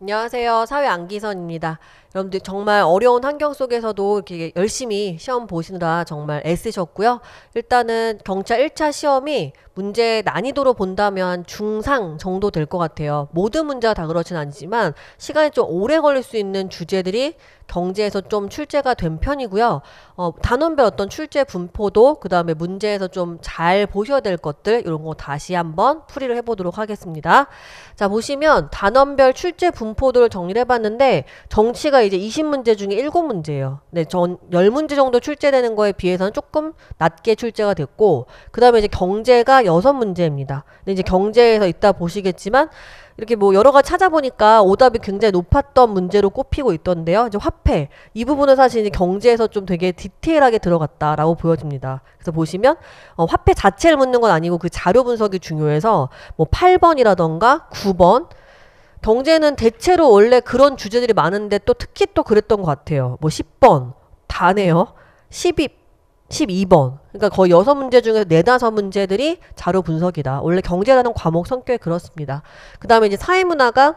안녕하세요. 사회 안기선입니다. 여러분들 정말 어려운 환경 속에서도 이렇게 열심히 시험 보시느라 정말 애쓰셨고요. 일단은 경찰 1차 시험이 문제 난이도로 본다면 중상 정도 될 것 같아요. 모든 문제가 다 그렇진 않지만 시간이 좀 오래 걸릴 수 있는 주제들이 경제에서 좀 출제가 된 편이고요. 어, 단원별 어떤 출제 분포도 그 다음에 문제에서 좀 잘 보셔야 될 것들 이런 거 다시 한번 풀이를 해보도록 하겠습니다. 자 보시면 단원별 출제 분포도를 정리해봤는데 정치가 문제가 이제 20문제 중에 7문제예요. 네, 전 10문제 정도 출제되는 거에 비해서는 조금 낮게 출제가 됐고 그다음에 이제 경제가 6문제입니다. 근데 이제 경제에서 있다 보시겠지만 이렇게 뭐 여러 가지 찾아보니까 오답이 굉장히 높았던 문제로 꼽히고 있던데요. 이제 화폐 이 부분은 사실 이제 경제에서 좀 되게 디테일하게 들어갔다라고 보여집니다. 그래서 보시면 어, 화폐 자체를 묻는 건 아니고 그 자료 분석이 중요해서 뭐 8번이라던가 9번 경제는 대체로 원래 그런 주제들이 많은데 또 특히 또 그랬던 것 같아요. 뭐 10번 다네요. 12 12번. 그러니까 거의 여섯 문제 중에 네다섯 문제들이 자료 분석이다. 원래 경제라는 과목 성격이 그렇습니다. 그다음에 이제 사회문화가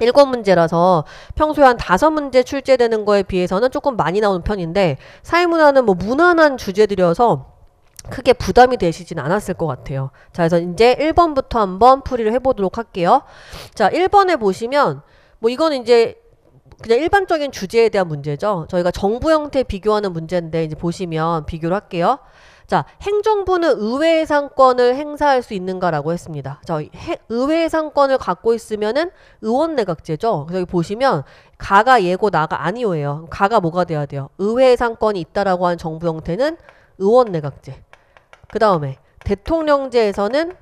일곱 문제라서 평소에 한 다섯 문제 출제되는 거에 비해서는 조금 많이 나오는 편인데 사회문화는 뭐 무난한 주제들이어서 크게 부담이 되시진 않았을 것 같아요. 자, 그래서 이제 1번부터 한번 풀이를 해보도록 할게요. 자, 1번에 보시면, 뭐이건 이제 그냥 일반적인 주제에 대한 문제죠. 저희가 정부 형태 비교하는 문제인데 이제 보시면 비교를 할게요. 자, 행정부는 의회의 상권을 행사할 수 있는가라고 했습니다. 자, 의회의 상권을 갖고 있으면은 의원 내각제죠. 여기 보시면 가가 예고 나가 아니오예요. 가가 뭐가 돼야 돼요? 의회의 상권이 있다라고 한 정부 형태는 의원 내각제. 그 다음에 대통령제에서는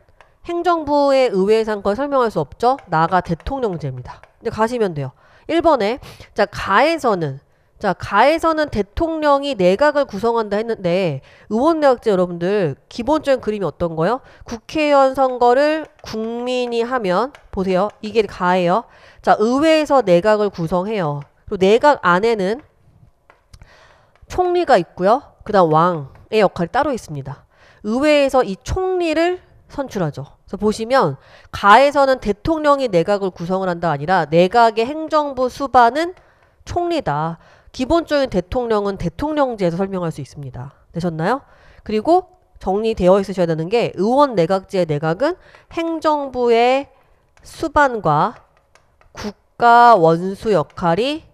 행정부의 의회상선걸 설명할 수 없죠. 나가 대통령제입니다. 근데 가시면 돼요. 1번에 자 가에서는 자 가에서는 대통령이 내각을 구성한다 했는데 의원내각제 여러분들 기본적인 그림이 어떤 거요? 예 국회의원 선거를 국민이 하면 보세요. 이게 가예요. 자 의회에서 내각을 구성해요. 그리고 내각 안에는 총리가 있고요. 그다음 왕의 역할이 따로 있습니다. 의회에서 이 총리를 선출하죠. 그래서 보시면 가에서는 대통령이 내각을 구성을 한다 아니라 내각의 행정부 수반은 총리다. 기본적인 대통령은 대통령제에서 설명할 수 있습니다. 되셨나요? 그리고 정리되어 있으셔야 되는 게 의원 내각제의 내각은 행정부의 수반과 국가 원수 역할이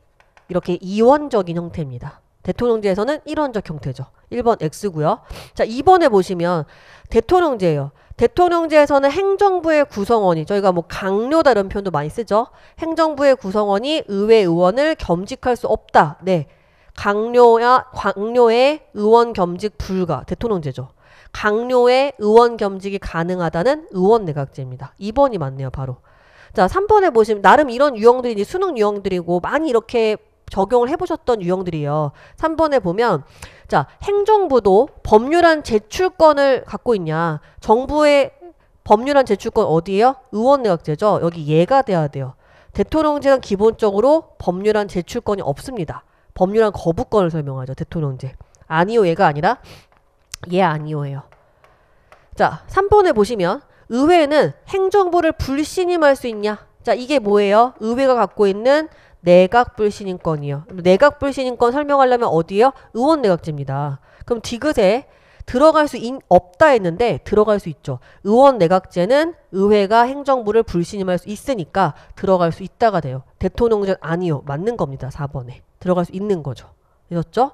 이렇게 이원적인 형태입니다. 대통령제에서는 일원적 형태죠. 1번 X고요. 자, 2번에 보시면 대통령제예요. 대통령제에서는 행정부의 구성원이 저희가 뭐 강요다 이런 표현도 많이 쓰죠. 행정부의 구성원이 의회 의원을 겸직할 수 없다. 네. 강요야 강요의 의원 겸직 불가 대통령제죠. 강요의 의원 겸직이 가능하다는 의원 내각제입니다. 2번이 맞네요, 바로. 자, 3번에 보시면 나름 이런 유형들이 수능 유형들이고 많이 이렇게 적용을 해보셨던 유형들이에요. 3번에 보면 자 행정부도 법률안 제출권을 갖고 있냐 정부의 법률안 제출권 어디에요? 의원내각제죠. 여기 예가 돼야 돼요. 대통령제는 기본적으로 법률안 제출권이 없습니다. 법률안 거부권을 설명하죠. 대통령제. 아니요 예가 아니라 예 아니요예요. 자 3번에 보시면 의회는 행정부를 불신임할 수 있냐? 자 이게 뭐예요? 의회가 갖고 있는 내각불신인권이요. 내각불신인권 설명하려면 어디요? 의원 내각제입니다. 그럼 디귿에 들어갈 수 인, 없다 했는데 들어갈 수 있죠. 의원 내각제는 의회가 행정부를 불신임할 수 있으니까 들어갈 수 있다가 돼요. 대통령제 아니요. 맞는 겁니다. 4번에. 들어갈 수 있는 거죠. 되셨죠?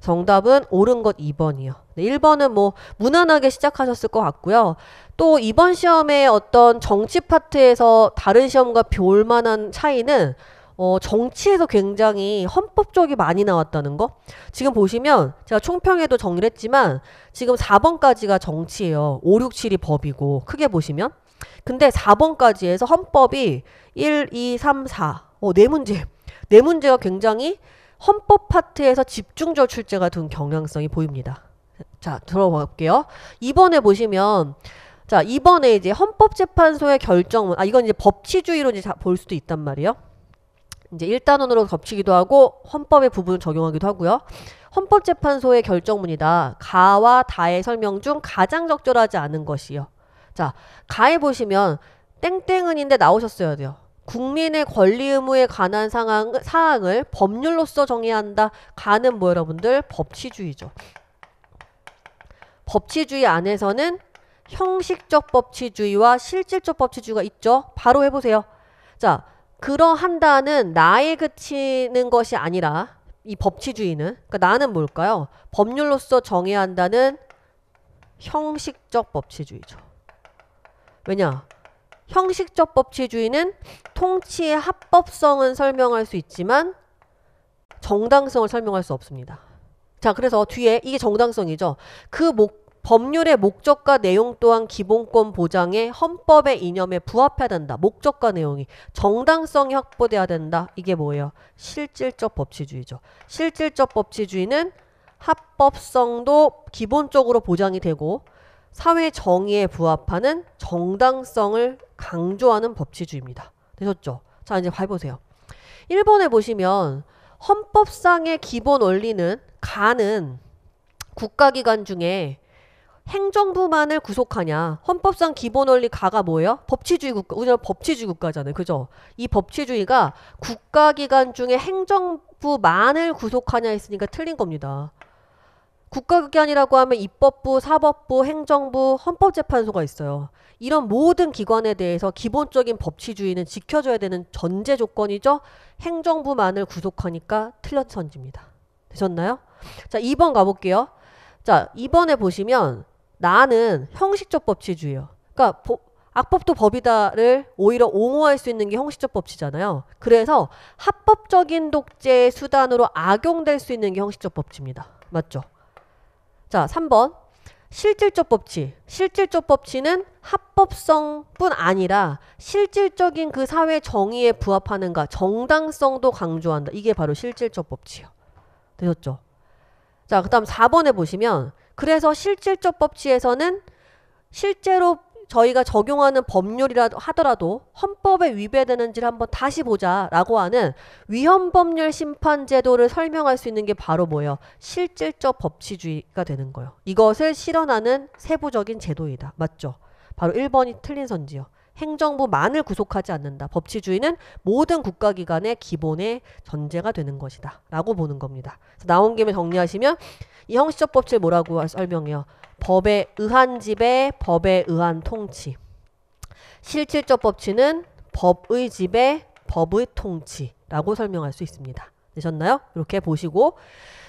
정답은 옳은 것 2번이요. 1번은 뭐 무난하게 시작하셨을 것 같고요. 또 이번 시험의 어떤 정치 파트에서 다른 시험과 볼 만한 차이는 어, 정치에서 굉장히 헌법적이 많이 나왔다는 거. 지금 보시면 제가 총평에도 정리를 했지만 지금 4번까지가 정치예요. 5, 6, 7이 법이고 크게 보시면. 근데 4번까지에서 헌법이 1, 2, 3, 4. 어, 네 문제. 네 문제가 굉장히 헌법 파트에서 집중적 출제가 된 경향성이 보입니다. 자, 들어볼게요. 이번에 보시면 자, 이번에 이제 헌법재판소의 결정문, 아, 이건 이제 법치주의로 이제 볼 수도 있단 말이에요. 이제 1단원으로 겹치기도 하고 헌법의 부분을 적용하기도 하고요. 헌법재판소의 결정문이다. 가와 다의 설명 중 가장 적절하지 않은 것이요. 자, 가에 보시면 땡땡은인데 나오셨어야 돼요. 국민의 권리 의무에 관한 상황, 사항을 법률로서 정의 한다. 가는 뭐 여러분들 법치주의죠. 법치주의 안에서는 형식적 법치주의와 실질적 법치주의가 있죠. 바로 해보세요. 자, 그러한다는 나에 그치는 것이 아니라 이 법치주의는 그러니까 나는 뭘까요? 법률로서 정해야 한다는 형식적 법치주의죠. 왜냐? 형식적 법치주의는 통치의 합법성은 설명할 수 있지만 정당성을 설명할 수 없습니다. 자, 그래서 뒤에 이게 정당성이죠. 그목 법률의 목적과 내용 또한 기본권 보장의 헌법의 이념에 부합해야 된다. 목적과 내용이 정당성이 확보돼야 된다. 이게 뭐예요? 실질적 법치주의죠. 실질적 법치주의는 합법성도 기본적으로 보장이 되고 사회 정의에 부합하는 정당성을 강조하는 법치주의입니다. 되셨죠? 자 이제 봐보세요. 1번에 보시면 헌법상의 기본 원리는 가는 국가기관 중에 행정부만을 구속하냐? 헌법상 기본 원리 가가 뭐예요? 법치주의 국가. 우리나 법치주의 국가잖아요. 그죠? 이 법치주의가 국가기관 중에 행정부만을 구속하냐 했으니까 틀린 겁니다. 국가기관이라고 하면 입법부, 사법부, 행정부, 헌법재판소가 있어요. 이런 모든 기관에 대해서 기본적인 법치주의는 지켜줘야 되는 전제 조건이죠. 행정부만을 구속하니까 틀렸선지입니다. 되셨나요? 자, 2번 가볼게요. 자, 2번에 보시면 나는 형식적 법치주의요. 그러니까 보, 악법도 법이다를 오히려 옹호할 수 있는 게 형식적 법치잖아요. 그래서 합법적인 독재의 수단으로 악용될 수 있는 게 형식적 법치입니다. 맞죠? 자, 3번. 실질적 법치. 실질적 법치는 합법성뿐 아니라 실질적인 그 사회 정의에 부합하는가 정당성도 강조한다. 이게 바로 실질적 법치예요. 되셨죠? 자, 그다음 4번에 보시면 그래서 실질적 법치에서는 실제로 저희가 적용하는 법률이라 하더라도 헌법에 위배되는지를 한번 다시 보자라고 하는 위헌법률 심판 제도를 설명할 수 있는 게 바로 뭐예요? 실질적 법치주의가 되는 거예요. 이것을 실현하는 세부적인 제도이다. 맞죠? 바로 1번이 틀린 선지요. 행정부만을 구속하지 않는다. 법치주의는 모든 국가기관의 기본의 전제가 되는 것이다. 라고 보는 겁니다. 나온 김에 정리하시면 이 형식적 법칙을 뭐라고 설명해요? 법에 의한 지배, 법에 의한 통치. 실질적 법치는 법의 지배, 법의 통치라고 설명할 수 있습니다. 되셨나요? 이렇게 보시고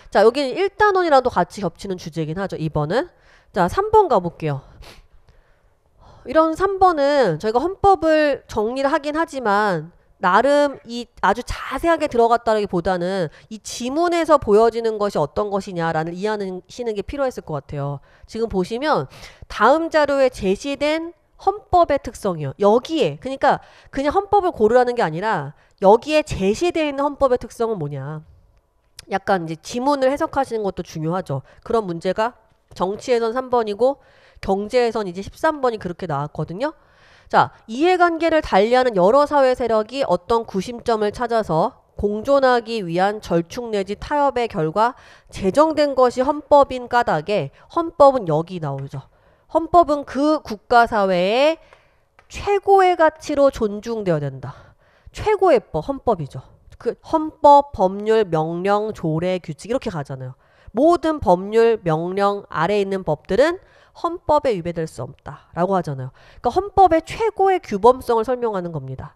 자 여기는 1단원이라도 같이 겹치는 주제이긴 하죠. 2번은 자 3번 가볼게요. 이런 3번은 저희가 헌법을 정리를 하긴 하지만 나름 이 아주 자세하게 들어갔다기보다는 이 지문에서 보여지는 것이 어떤 것이냐라는 이해하시는 게 필요했을 것 같아요. 지금 보시면 다음 자료에 제시된 헌법의 특성이요. 여기에 그러니까 그냥 헌법을 고르라는 게 아니라 여기에 제시되어 있는 헌법의 특성은 뭐냐. 약간 이제 지문을 해석하시는 것도 중요하죠. 그런 문제가 정치에선 3번이고 경제에선 이제 13번이 그렇게 나왔거든요. 자, 이해관계를 달리하는 여러 사회 세력이 어떤 구심점을 찾아서 공존하기 위한 절충 내지 타협의 결과 제정된 것이 헌법인 까닭에 헌법은 여기 나오죠. 헌법은 그 국가 사회의 최고의 가치로 존중되어야 된다. 최고의 법, 헌법이죠. 그 헌법, 법률, 명령, 조례, 규칙 이렇게 가잖아요. 모든 법률, 명령 아래에 있는 법들은 헌법에 위배될 수 없다라고 하잖아요. 그러니까 헌법의 최고의 규범성을 설명하는 겁니다.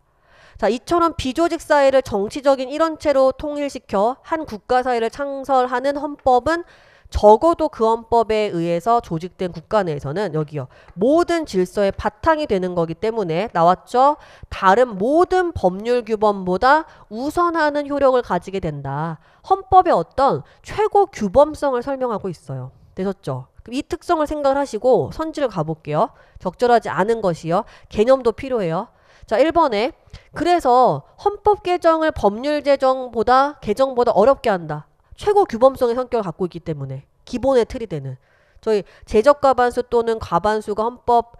자, 이처럼 비조직 사회를 정치적인 일원체로 통일시켜 한 국가 사회를 창설하는 헌법은 적어도 그 헌법에 의해서 조직된 국가 내에서는 여기요. 모든 질서의 바탕이 되는 거기 때문에 나왔죠. 다른 모든 법률 규범보다 우선하는 효력을 가지게 된다. 헌법의 어떤 최고 규범성을 설명하고 있어요. 되셨죠? 그럼 이 특성을 생각을 하시고 선지를 가볼게요. 적절하지 않은 것이요. 개념도 필요해요. 자, 1번에 그래서 헌법 개정을 법률 제정보다 개정보다 어렵게 한다. 최고 규범성의 성격을 갖고 있기 때문에 기본의 틀이 되는 저희 제적 과반수 또는 과반수가 헌법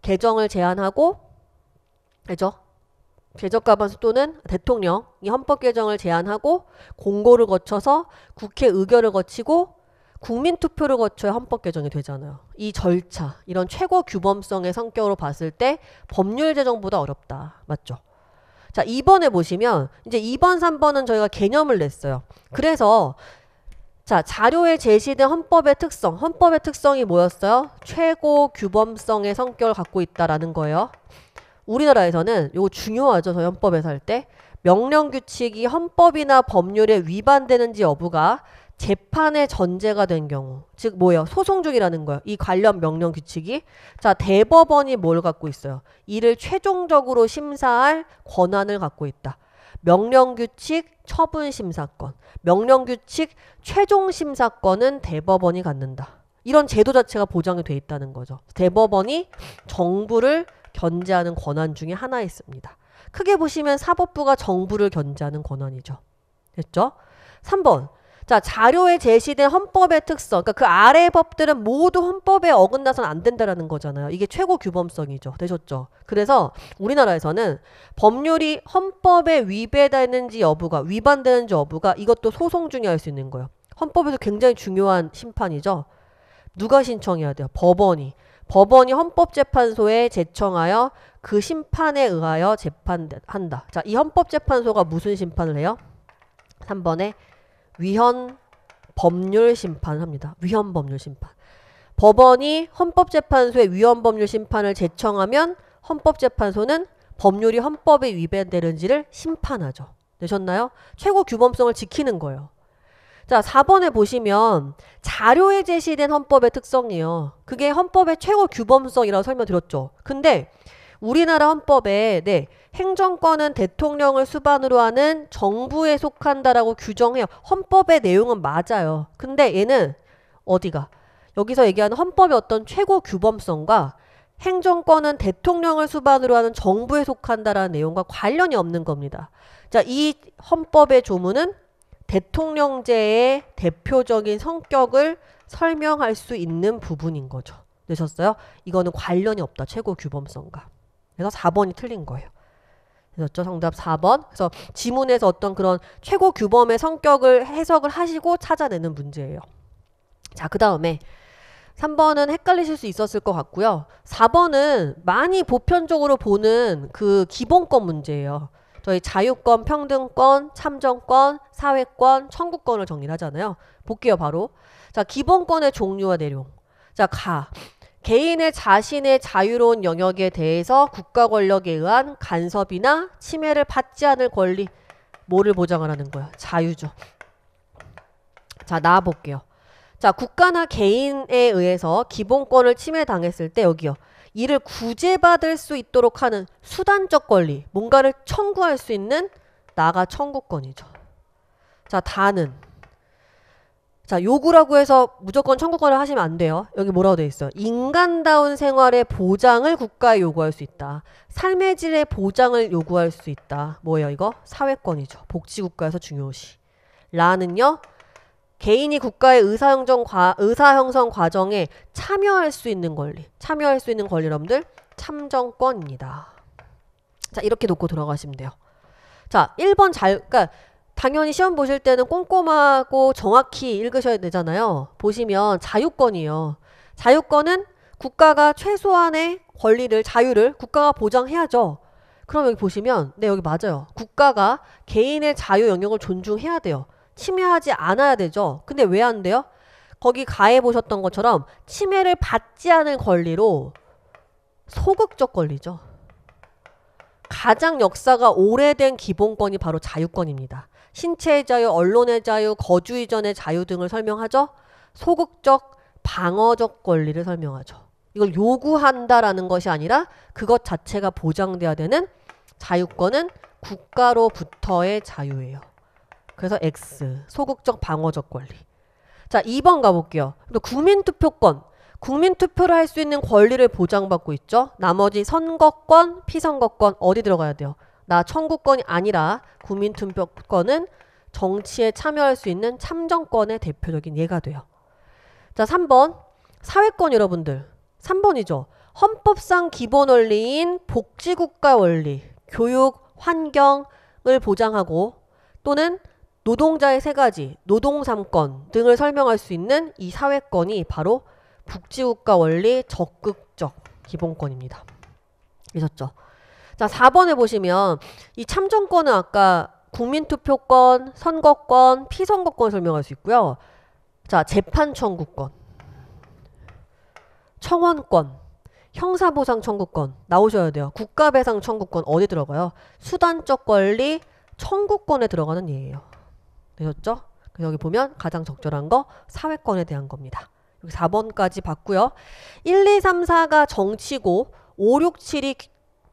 개정을 제안하고 그죠? 제적 과반수 또는 대통령이 헌법 개정을 제안하고 공고를 거쳐서 국회 의결을 거치고 국민투표를 거쳐야 헌법 개정이 되잖아요. 이 절차, 이런 최고 규범성의 성격으로 봤을 때 법률 제정보다 어렵다. 맞죠? 자, 2번에 보시면 이제 2번, 3번은 저희가 개념을 냈어요. 그래서 자, 자료에 제시된 헌법의 특성, 헌법의 특성이 뭐였어요? 최고 규범성의 성격을 갖고 있다라는 거예요. 우리나라에서는 이거 중요하죠. 저 헌법에서 할 때. 명령 규칙이 헌법이나 법률에 위반되는지 여부가 재판의 전제가 된 경우 즉 뭐예요 소송 중이라는 거예요 이 관련 명령 규칙이 자 대법원이 뭘 갖고 있어요 이를 최종적으로 심사할 권한을 갖고 있다 명령 규칙 처분 심사권 명령 규칙 최종 심사권은 대법원이 갖는다 이런 제도 자체가 보장이 돼 있다는 거죠 대법원이 정부를 견제하는 권한 중에 하나 있습니다 크게 보시면 사법부가 정부를 견제하는 권한이죠 됐죠 3번 자, 자료에 제시된 헌법의 특성, 그러니까 그 아래 법들은 모두 헌법에 어긋나선 안 된다라는 거잖아요. 이게 최고 규범성이죠. 되셨죠? 그래서 우리나라에서는 법률이 헌법에 위배되는지 여부가 위반되는지 여부가 이것도 소송 중에 할 수 있는 거예요. 헌법에서 굉장히 중요한 심판이죠. 누가 신청해야 돼요? 법원이. 법원이 헌법재판소에 제청하여 그 심판에 의하여 재판한다. 자, 이 헌법재판소가 무슨 심판을 해요? 3번에 위헌 법률 심판을 합니다. 위헌 법률 심판. 법원이 헌법재판소에 위헌 법률 심판을 제청하면 헌법재판소는 법률이 헌법에 위배되는지를 심판하죠. 되셨나요? 최고 규범성을 지키는 거예요. 자, 4번에 보시면 자료에 제시된 헌법의 특성이요. 그게 헌법의 최고 규범성이라고 설명드렸죠. 근데 우리나라 헌법에 네, 행정권은 대통령을 수반으로 하는 정부에 속한다라고 규정해요. 헌법의 내용은 맞아요. 근데 얘는 어디가 여기서 얘기하는 헌법의 어떤 최고 규범성과 행정권은 대통령을 수반으로 하는 정부에 속한다라는 내용과 관련이 없는 겁니다. 자, 이 헌법의 조문은 대통령제의 대표적인 성격을 설명할 수 있는 부분인 거죠. 되셨어요? 이거는 관련이 없다. 최고 규범성과. 그래서 4번이 틀린 거예요. 그렇죠. 정답 4번. 그래서 지문에서 어떤 그런 최고 규범의 성격을 해석을 하시고 찾아내는 문제예요. 자, 그 다음에 3번은 헷갈리실 수 있었을 것 같고요. 4번은 많이 보편적으로 보는 그 기본권 문제예요. 저희 자유권, 평등권, 참정권, 사회권, 청구권을 정리하잖아요. 볼게요, 바로. 자, 기본권의 종류와 내용. 자, 가. 개인의 자신의 자유로운 영역에 대해서 국가 권력에 의한 간섭이나 침해를 받지 않을 권리 뭐를 보장하라는 거야? 자유죠. 자, 나와 볼게요. 자, 국가나 개인에 의해서 기본권을 침해당했을 때 여기요. 이를 구제받을 수 있도록 하는 수단적 권리, 뭔가를 청구할 수 있는 나가 청구권이죠. 자, 다는 자, 요구라고 해서 무조건 청구권을 하시면 안 돼요. 여기 뭐라고 돼 있어? 인간다운 생활의 보장을 국가에 요구할 수 있다. 삶의 질의 보장을 요구할 수 있다. 뭐예요, 이거? 사회권이죠. 복지국가에서 중요시. 라는요? 개인이 국가의 의사형성 과, 의사형성 과정에 참여할 수 있는 권리. 참여할 수 있는 권리 여러분들 참정권입니다. 자, 이렇게 놓고 들어가시면 돼요. 자, 1번 잘, 그러니까 당연히 시험 보실 때는 꼼꼼하고 정확히 읽으셔야 되잖아요. 보시면 자유권이요 자유권은 국가가 최소한의 권리를 자유를 국가가 보장해야죠. 그럼 여기 보시면 네 여기 맞아요. 국가가 개인의 자유 영역을 존중해야 돼요. 침해하지 않아야 되죠. 근데 왜 안 돼요? 거기 가해 보셨던 것처럼 침해를 받지 않은 권리로 소극적 권리죠. 가장 역사가 오래된 기본권이 바로 자유권입니다. 신체의 자유, 언론의 자유, 거주 이전의 자유 등을 설명하죠. 소극적, 방어적 권리를 설명하죠. 이걸 요구한다라는 것이 아니라 그것 자체가 보장돼야 되는 자유권은 국가로부터의 자유예요. 그래서 X, 소극적 방어적 권리. 자, 2번 가볼게요. 국민투표권. 국민투표를 할 수 있는 권리를 보장받고 있죠. 나머지 선거권, 피선거권 어디 들어가야 돼요? 나 청구권이 아니라 국민투표권은 정치에 참여할 수 있는 참정권의 대표적인 예가 돼요. 자, 3번. 사회권 여러분들. 3번이죠. 헌법상 기본 원리인 복지국가 원리, 교육, 환경을 보장하고 또는 노동자의 세 가지, 노동삼권 등을 설명할 수 있는 이 사회권이 바로 복지국가 원리 적극적 기본권입니다. 있었죠. 자, 4번에 보시면 이 참정권은 아까 국민투표권, 선거권, 피선거권 설명할 수 있고요. 자, 재판 청구권, 청원권, 형사보상 청구권 나오셔야 돼요. 국가배상 청구권 어디 들어가요? 수단적 권리 청구권에 들어가는 예예요. 되셨죠? 여기 보면 가장 적절한 거 사회권에 대한 겁니다. 여기 4번까지 봤고요. 1, 2, 3, 4가 정치고 5, 6, 7이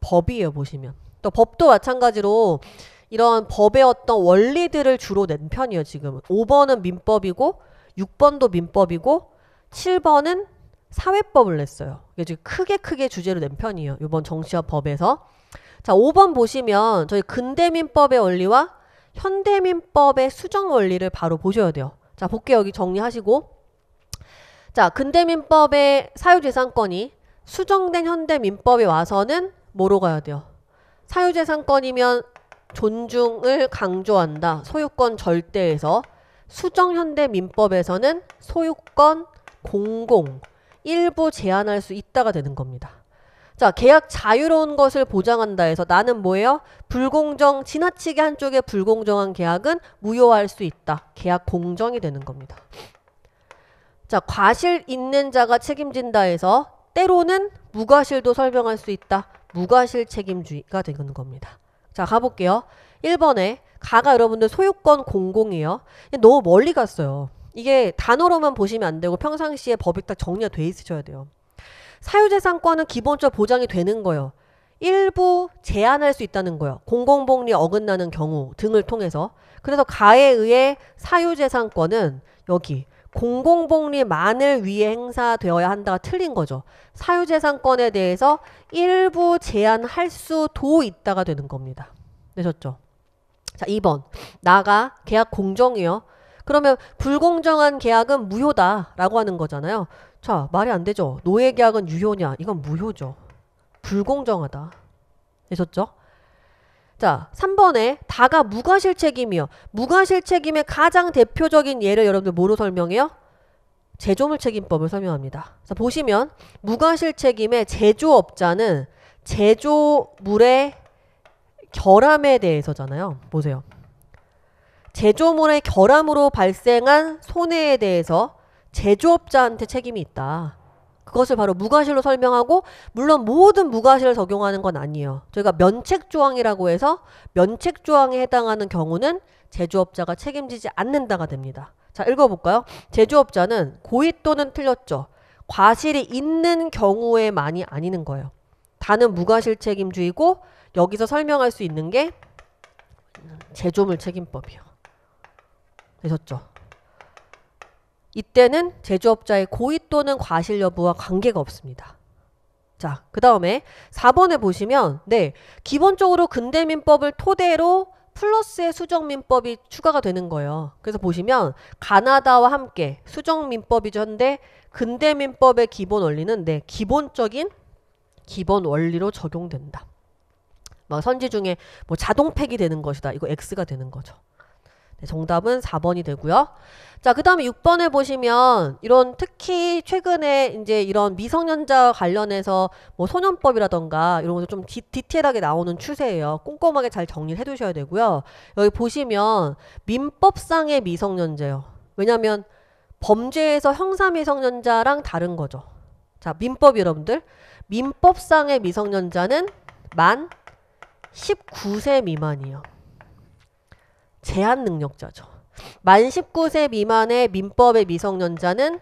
법이에요 보시면 또 법도 마찬가지로 이런 법의 어떤 원리들을 주로 낸 편이에요 지금 5번은 민법이고 6번도 민법이고 7번은 사회법을 냈어요 이게 지금 크게 크게 주제로 낸 편이에요 이번 정치와 법에서 자 5번 보시면 저희 근대민법의 원리와 현대민법의 수정 원리를 바로 보셔야 돼요 자 볼게요 여기 정리하시고 자 근대민법의 사유재산권이 수정된 현대민법에 와서는 뭐로 가야 돼요? 사유재산권이면 존중을 강조한다. 소유권 절대에서 수정현대 민법에서는 소유권 공공 일부 제한할 수 있다가 되는 겁니다. 자 계약 자유로운 것을 보장한다 해서 나는 뭐예요? 불공정 지나치게 한쪽에 불공정한 계약은 무효화할 수 있다. 계약 공정이 되는 겁니다. 자 과실 있는 자가 책임진다 해서 때로는 무과실도 설명할 수 있다. 무과실 책임주의가 되는 겁니다. 자, 가볼게요. 1번에 가가 여러분들 소유권 공공이에요. 너무 멀리 갔어요. 이게 단어로만 보시면 안 되고 평상시에 법이 딱 정리가 돼 있으셔야 돼요. 사유재산권은 기본적 보장이 되는 거예요. 일부 제한할 수 있다는 거예요. 공공복리 어긋나는 경우 등을 통해서. 그래서 가에 의해 사유재산권은 여기 공공복리만을 위해 행사되어야 한다가 틀린 거죠. 사유재산권에 대해서 일부 제한할 수도 있다가 되는 겁니다. 되셨죠? 자, 2번. 나가 계약 공정이요. 그러면 불공정한 계약은 무효다라고 하는 거잖아요. 자, 말이 안 되죠. 노예 계약은 유효냐? 이건 무효죠. 불공정하다. 되셨죠? 자, 3번에 다가 무과실 책임이요. 무과실 책임의 가장 대표적인 예를 여러분들 뭐로 설명해요? 제조물 책임법을 설명합니다. 자, 보시면 무과실 책임의 제조업자는 제조물의 결함에 대해서잖아요. 보세요. 제조물의 결함으로 발생한 손해에 대해서 제조업자한테 책임이 있다. 그것을 바로 무과실로 설명하고 물론 모든 무과실을 적용하는 건 아니에요. 저희가 면책 조항이라고 해서 면책 조항에 해당하는 경우는 제조업자가 책임지지 않는다가 됩니다. 자, 읽어볼까요? 제조업자는 고의 또는 틀렸죠. 과실이 있는 경우에만이 아니는 거예요. 다는 무과실 책임주의고 여기서 설명할 수 있는 게 제조물 책임법이요. 되셨죠? 이때는 제조업자의 고의 또는 과실 여부와 관계가 없습니다. 자, 그 다음에 4번에 보시면, 네, 기본적으로 근대민법을 토대로 플러스의 수정민법이 추가가 되는 거예요. 그래서 보시면, 가나다와 함께 수정민법이죠. 한데, 근대민법의 기본 원리는, 네, 기본적인 기본 원리로 적용된다. 막 뭐 선지 중에 뭐 자동팩이 되는 것이다. 이거 X가 되는 거죠. 네, 정답은 4번이 되고요. 자, 그 다음에 6번에 보시면 이런 특히 최근에 이제 이런 미성년자 관련해서 뭐 소년법이라던가 이런 것도 좀 디, 디테일하게 나오는 추세예요. 꼼꼼하게 잘 정리를 해 두셔야 되고요. 여기 보시면 민법상의 미성년자요. 왜냐면 범죄에서 형사 미성년자랑 다른 거죠. 자, 민법 여러분들. 민법상의 미성년자는 만 19세 미만이요. 제한 능력자죠. 만 19세 미만의 민법의 미성년자는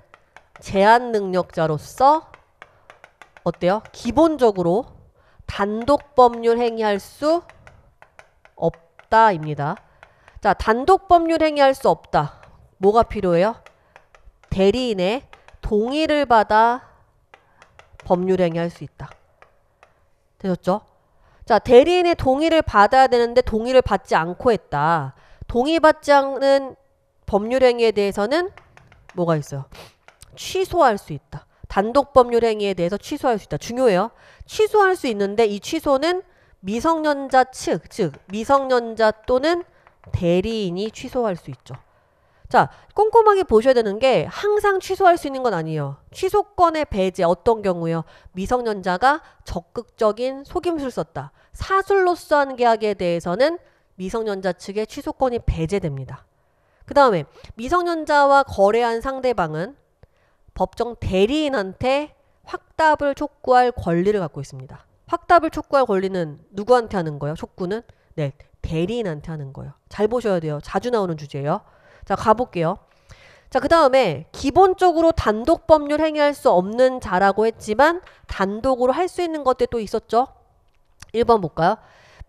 제한 능력자로서 어때요? 기본적으로 단독 법률 행위할 수 없다입니다. 자, 단독 법률 행위할 수 없다. 뭐가 필요해요? 대리인의 동의를 받아 법률 행위할 수 있다. 되셨죠? 자, 대리인의 동의를 받아야 되는데 동의를 받지 않고 했다. 동의받지 않는 법률 행위에 대해서는 뭐가 있어요? 취소할 수 있다. 단독 법률 행위에 대해서 취소할 수 있다. 중요해요. 취소할 수 있는데 이 취소는 미성년자 측, 즉 미성년자 또는 대리인이 취소할 수 있죠. 자, 꼼꼼하게 보셔야 되는 게 항상 취소할 수 있는 건 아니에요. 취소권의 배제 어떤 경우요? 미성년자가 적극적인 속임수를 썼다. 사술로서 한 계약에 대해서는 미성년자 측의 취소권이 배제됩니다. 그 다음에 미성년자와 거래한 상대방은 법정 대리인한테 확답을 촉구할 권리를 갖고 있습니다. 확답을 촉구할 권리는 누구한테 하는 거예요? 촉구는? 네, 대리인한테 하는 거예요. 잘 보셔야 돼요. 자주 나오는 주제예요. 자, 가볼게요. 자, 그 다음에 기본적으로 단독 법률 행위할 수 없는 자라고 했지만 단독으로 할 수 있는 것들 도 있었죠? 1번 볼까요?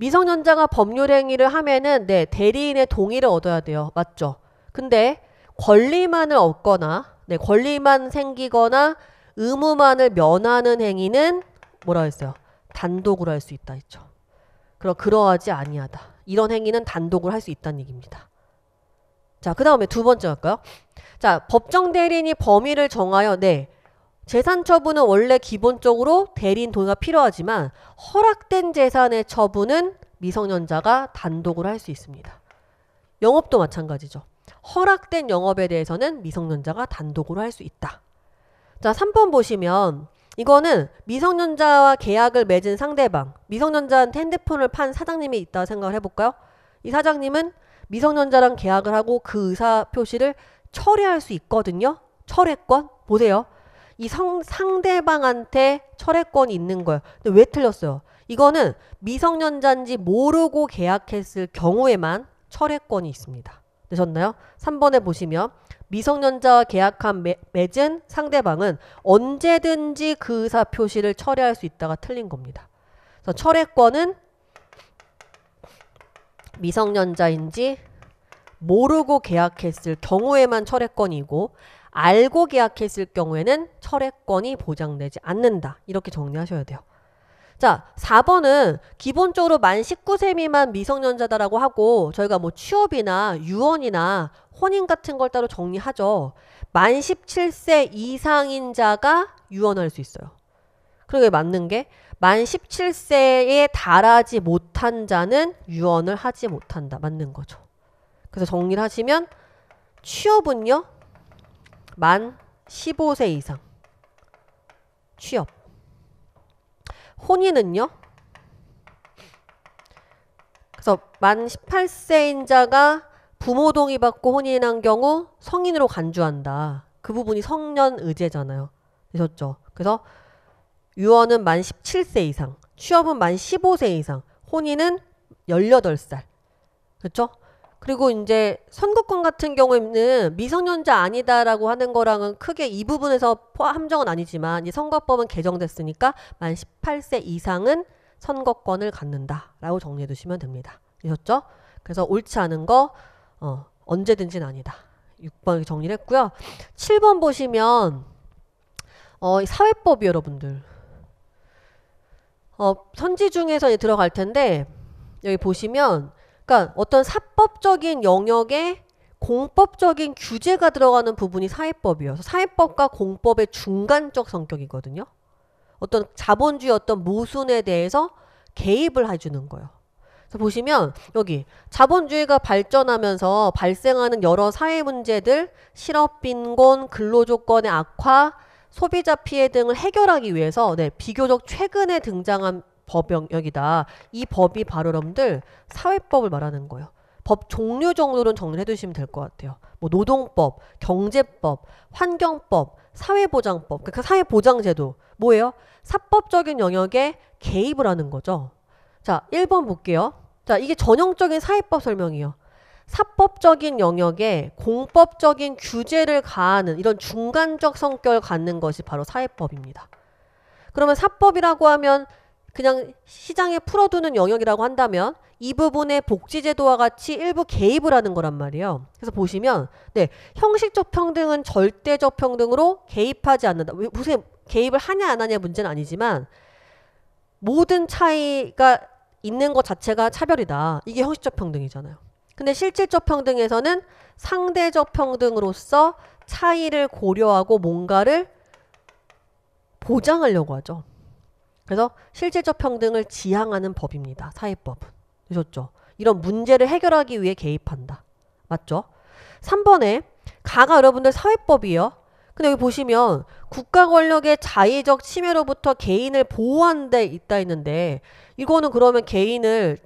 미성년자가 법률행위를 하면은 네 대리인의 동의를 얻어야 돼요. 맞죠? 근데 권리만을 얻거나 네 권리만 생기거나 의무만을 면하는 행위는 뭐라 했어요? 단독으로 할 수 있다 했죠. 그러 그러하지 아니하다. 이런 행위는 단독으로 할 수 있다는 얘기입니다. 자, 그 다음에 두 번째 할까요? 자, 법정 대리인이 범위를 정하여 네 재산 처분은 원래 기본적으로 대리인 동의가 필요하지만 허락된 재산의 처분은 미성년자가 단독으로 할 수 있습니다. 영업도 마찬가지죠. 허락된 영업에 대해서는 미성년자가 단독으로 할 수 있다. 자, 3번 보시면 이거는 미성년자와 계약을 맺은 상대방, 미성년자한테 핸드폰을 판 사장님이 있다 생각을 해볼까요? 이 사장님은 미성년자랑 계약을 하고 그 의사 표시를 철회할 수 있거든요. 철회권 보세요. 이 성, 상대방한테 철회권이 있는 거예요. 근데 왜 틀렸어요? 이거는 미성년자인지 모르고 계약했을 경우에만 철회권이 있습니다. 되셨나요? 3번에 보시면 미성년자와 계약한 매, 맺은 상대방은 언제든지 그 의사 표시를 철회할 수 있다가 틀린 겁니다. 그래서 철회권은 미성년자인지 모르고 계약했을 경우에만 철회권이고 알고 계약했을 경우에는 철회권이 보장되지 않는다. 이렇게 정리하셔야 돼요. 자, 4번은 기본적으로 만 19세 미만 미성년자다라고 하고 저희가 뭐 취업이나 유언이나 혼인 같은 걸 따로 정리하죠. 만 17세 이상인 자가 유언할 수 있어요. 그러게 맞는 게 만 17세에 달하지 못한 자는 유언을 하지 못한다. 맞는 거죠. 그래서 정리를 하시면 취업은요. 만 15세 이상 취업 혼인은요? 그래서 만 18세인 자가 부모 동의 받고 혼인한 경우 성인으로 간주한다. 그 부분이 성년 의제잖아요. 되셨죠? 그래서 유언은 만 17세 이상, 취업은 만 15세 이상, 혼인은 18살. 그렇죠? 그리고 이제 선거권 같은 경우에는 미성년자 아니다라고 하는 거랑은 크게 이 부분에서 포함정은 아니지만 이 선거법은 개정됐으니까 만 18세 이상은 선거권을 갖는다라고 정리해 두시면 됩니다. 되셨죠? 그래서 옳지 않은 거 어, 언제든진 아니다. 6번 정리를 했고요. 7번 보시면 어, 사회법이 여러분들 어, 선지 중에서 들어갈 텐데 여기 보시면 그러니까 어떤 사법적인 영역에 공법적인 규제가 들어가는 부분이 사회법이어서 사회법과 공법의 중간적 성격이거든요. 어떤 자본주의 어떤 모순에 대해서 개입을 해주는 거예요. 보시면 여기 자본주의가 발전하면서 발생하는 여러 사회 문제들 실업 빈곤 근로조건의 악화 소비자 피해 등을 해결하기 위해서 네, 비교적 최근에 등장한 법영역이다. 이 법이 바로 여러분들 사회법을 말하는 거예요. 법 종류 정도는 정리해 두시면 될 것 같아요. 뭐 노동법, 경제법, 환경법, 사회보장법, 그러니까 그 사회보장제도 뭐예요? 사법적인 영역에 개입을 하는 거죠. 자, 1번 볼게요. 자, 이게 전형적인 사회법 설명이요 사법적인 영역에 공법적인 규제를 가하는 이런 중간적 성격을 갖는 것이 바로 사회법입니다. 그러면 사법이라고 하면 그냥 시장에 풀어두는 영역이라고 한다면 이 부분에 복지제도와 같이 일부 개입을 하는 거란 말이에요. 그래서 보시면 네 형식적 평등은 절대적 평등으로 개입하지 않는다. 무슨 개입을 하냐 안 하냐 의 문제는 아니지만 모든 차이가 있는 것 자체가 차별이다. 이게 형식적 평등이잖아요. 근데 실질적 평등에서는 상대적 평등으로서 차이를 고려하고 뭔가를 보장하려고 하죠. 그래서 실질적 평등을 지향하는 법입니다. 사회법은. 되셨죠? 이런 문제를 해결하기 위해 개입한다. 맞죠? 3번에 가가 여러분들 사회법이요. 근데 여기 보시면 국가 권력의 자의적 침해로부터 개인을 보호한 데 있다 했는데 이거는 그러면 개인을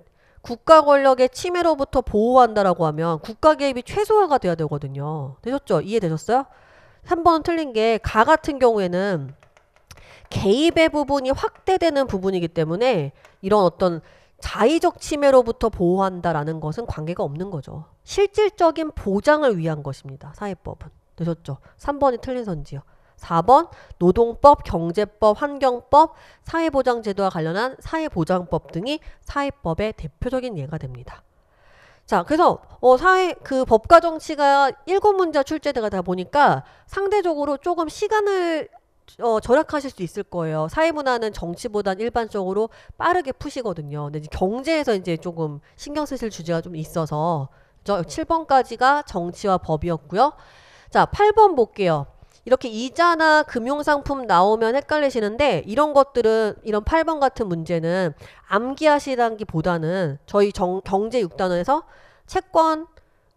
국가 권력의 침해로부터 보호한다라고 하면 국가 개입이 최소화가 돼야 되거든요. 되셨죠? 이해되셨어요? 3번은 틀린 게 가 같은 경우에는 개입의 부분이 확대되는 부분이기 때문에 이런 어떤 자의적 침해로부터 보호한다라는 것은 관계가 없는 거죠. 실질적인 보장을 위한 것입니다. 사회법은. 되셨죠? 3번이 틀린 선지요. 4번 노동법, 경제법, 환경법, 사회보장제도와 관련한 사회보장법 등이 사회법의 대표적인 예가 됩니다. 자, 그래서 어 사회 그 법과 정치가 일곱 문제 출제되다 보니까 상대적으로 조금 시간을 어, 절약하실 수 있을 거예요. 사회문화는 정치보단 일반적으로 빠르게 푸시거든요. 근데 이제 경제에서 이제 조금 신경 쓰실 주제가 좀 있어서 저 7번까지가 정치와 법이었고요. 자, 8번 볼게요. 이렇게 이자나 금융상품 나오면 헷갈리시는데 이런 것들은 이런 8번 같은 문제는 암기하시라기보다는 저희 정, 경제 6단원에서 채권,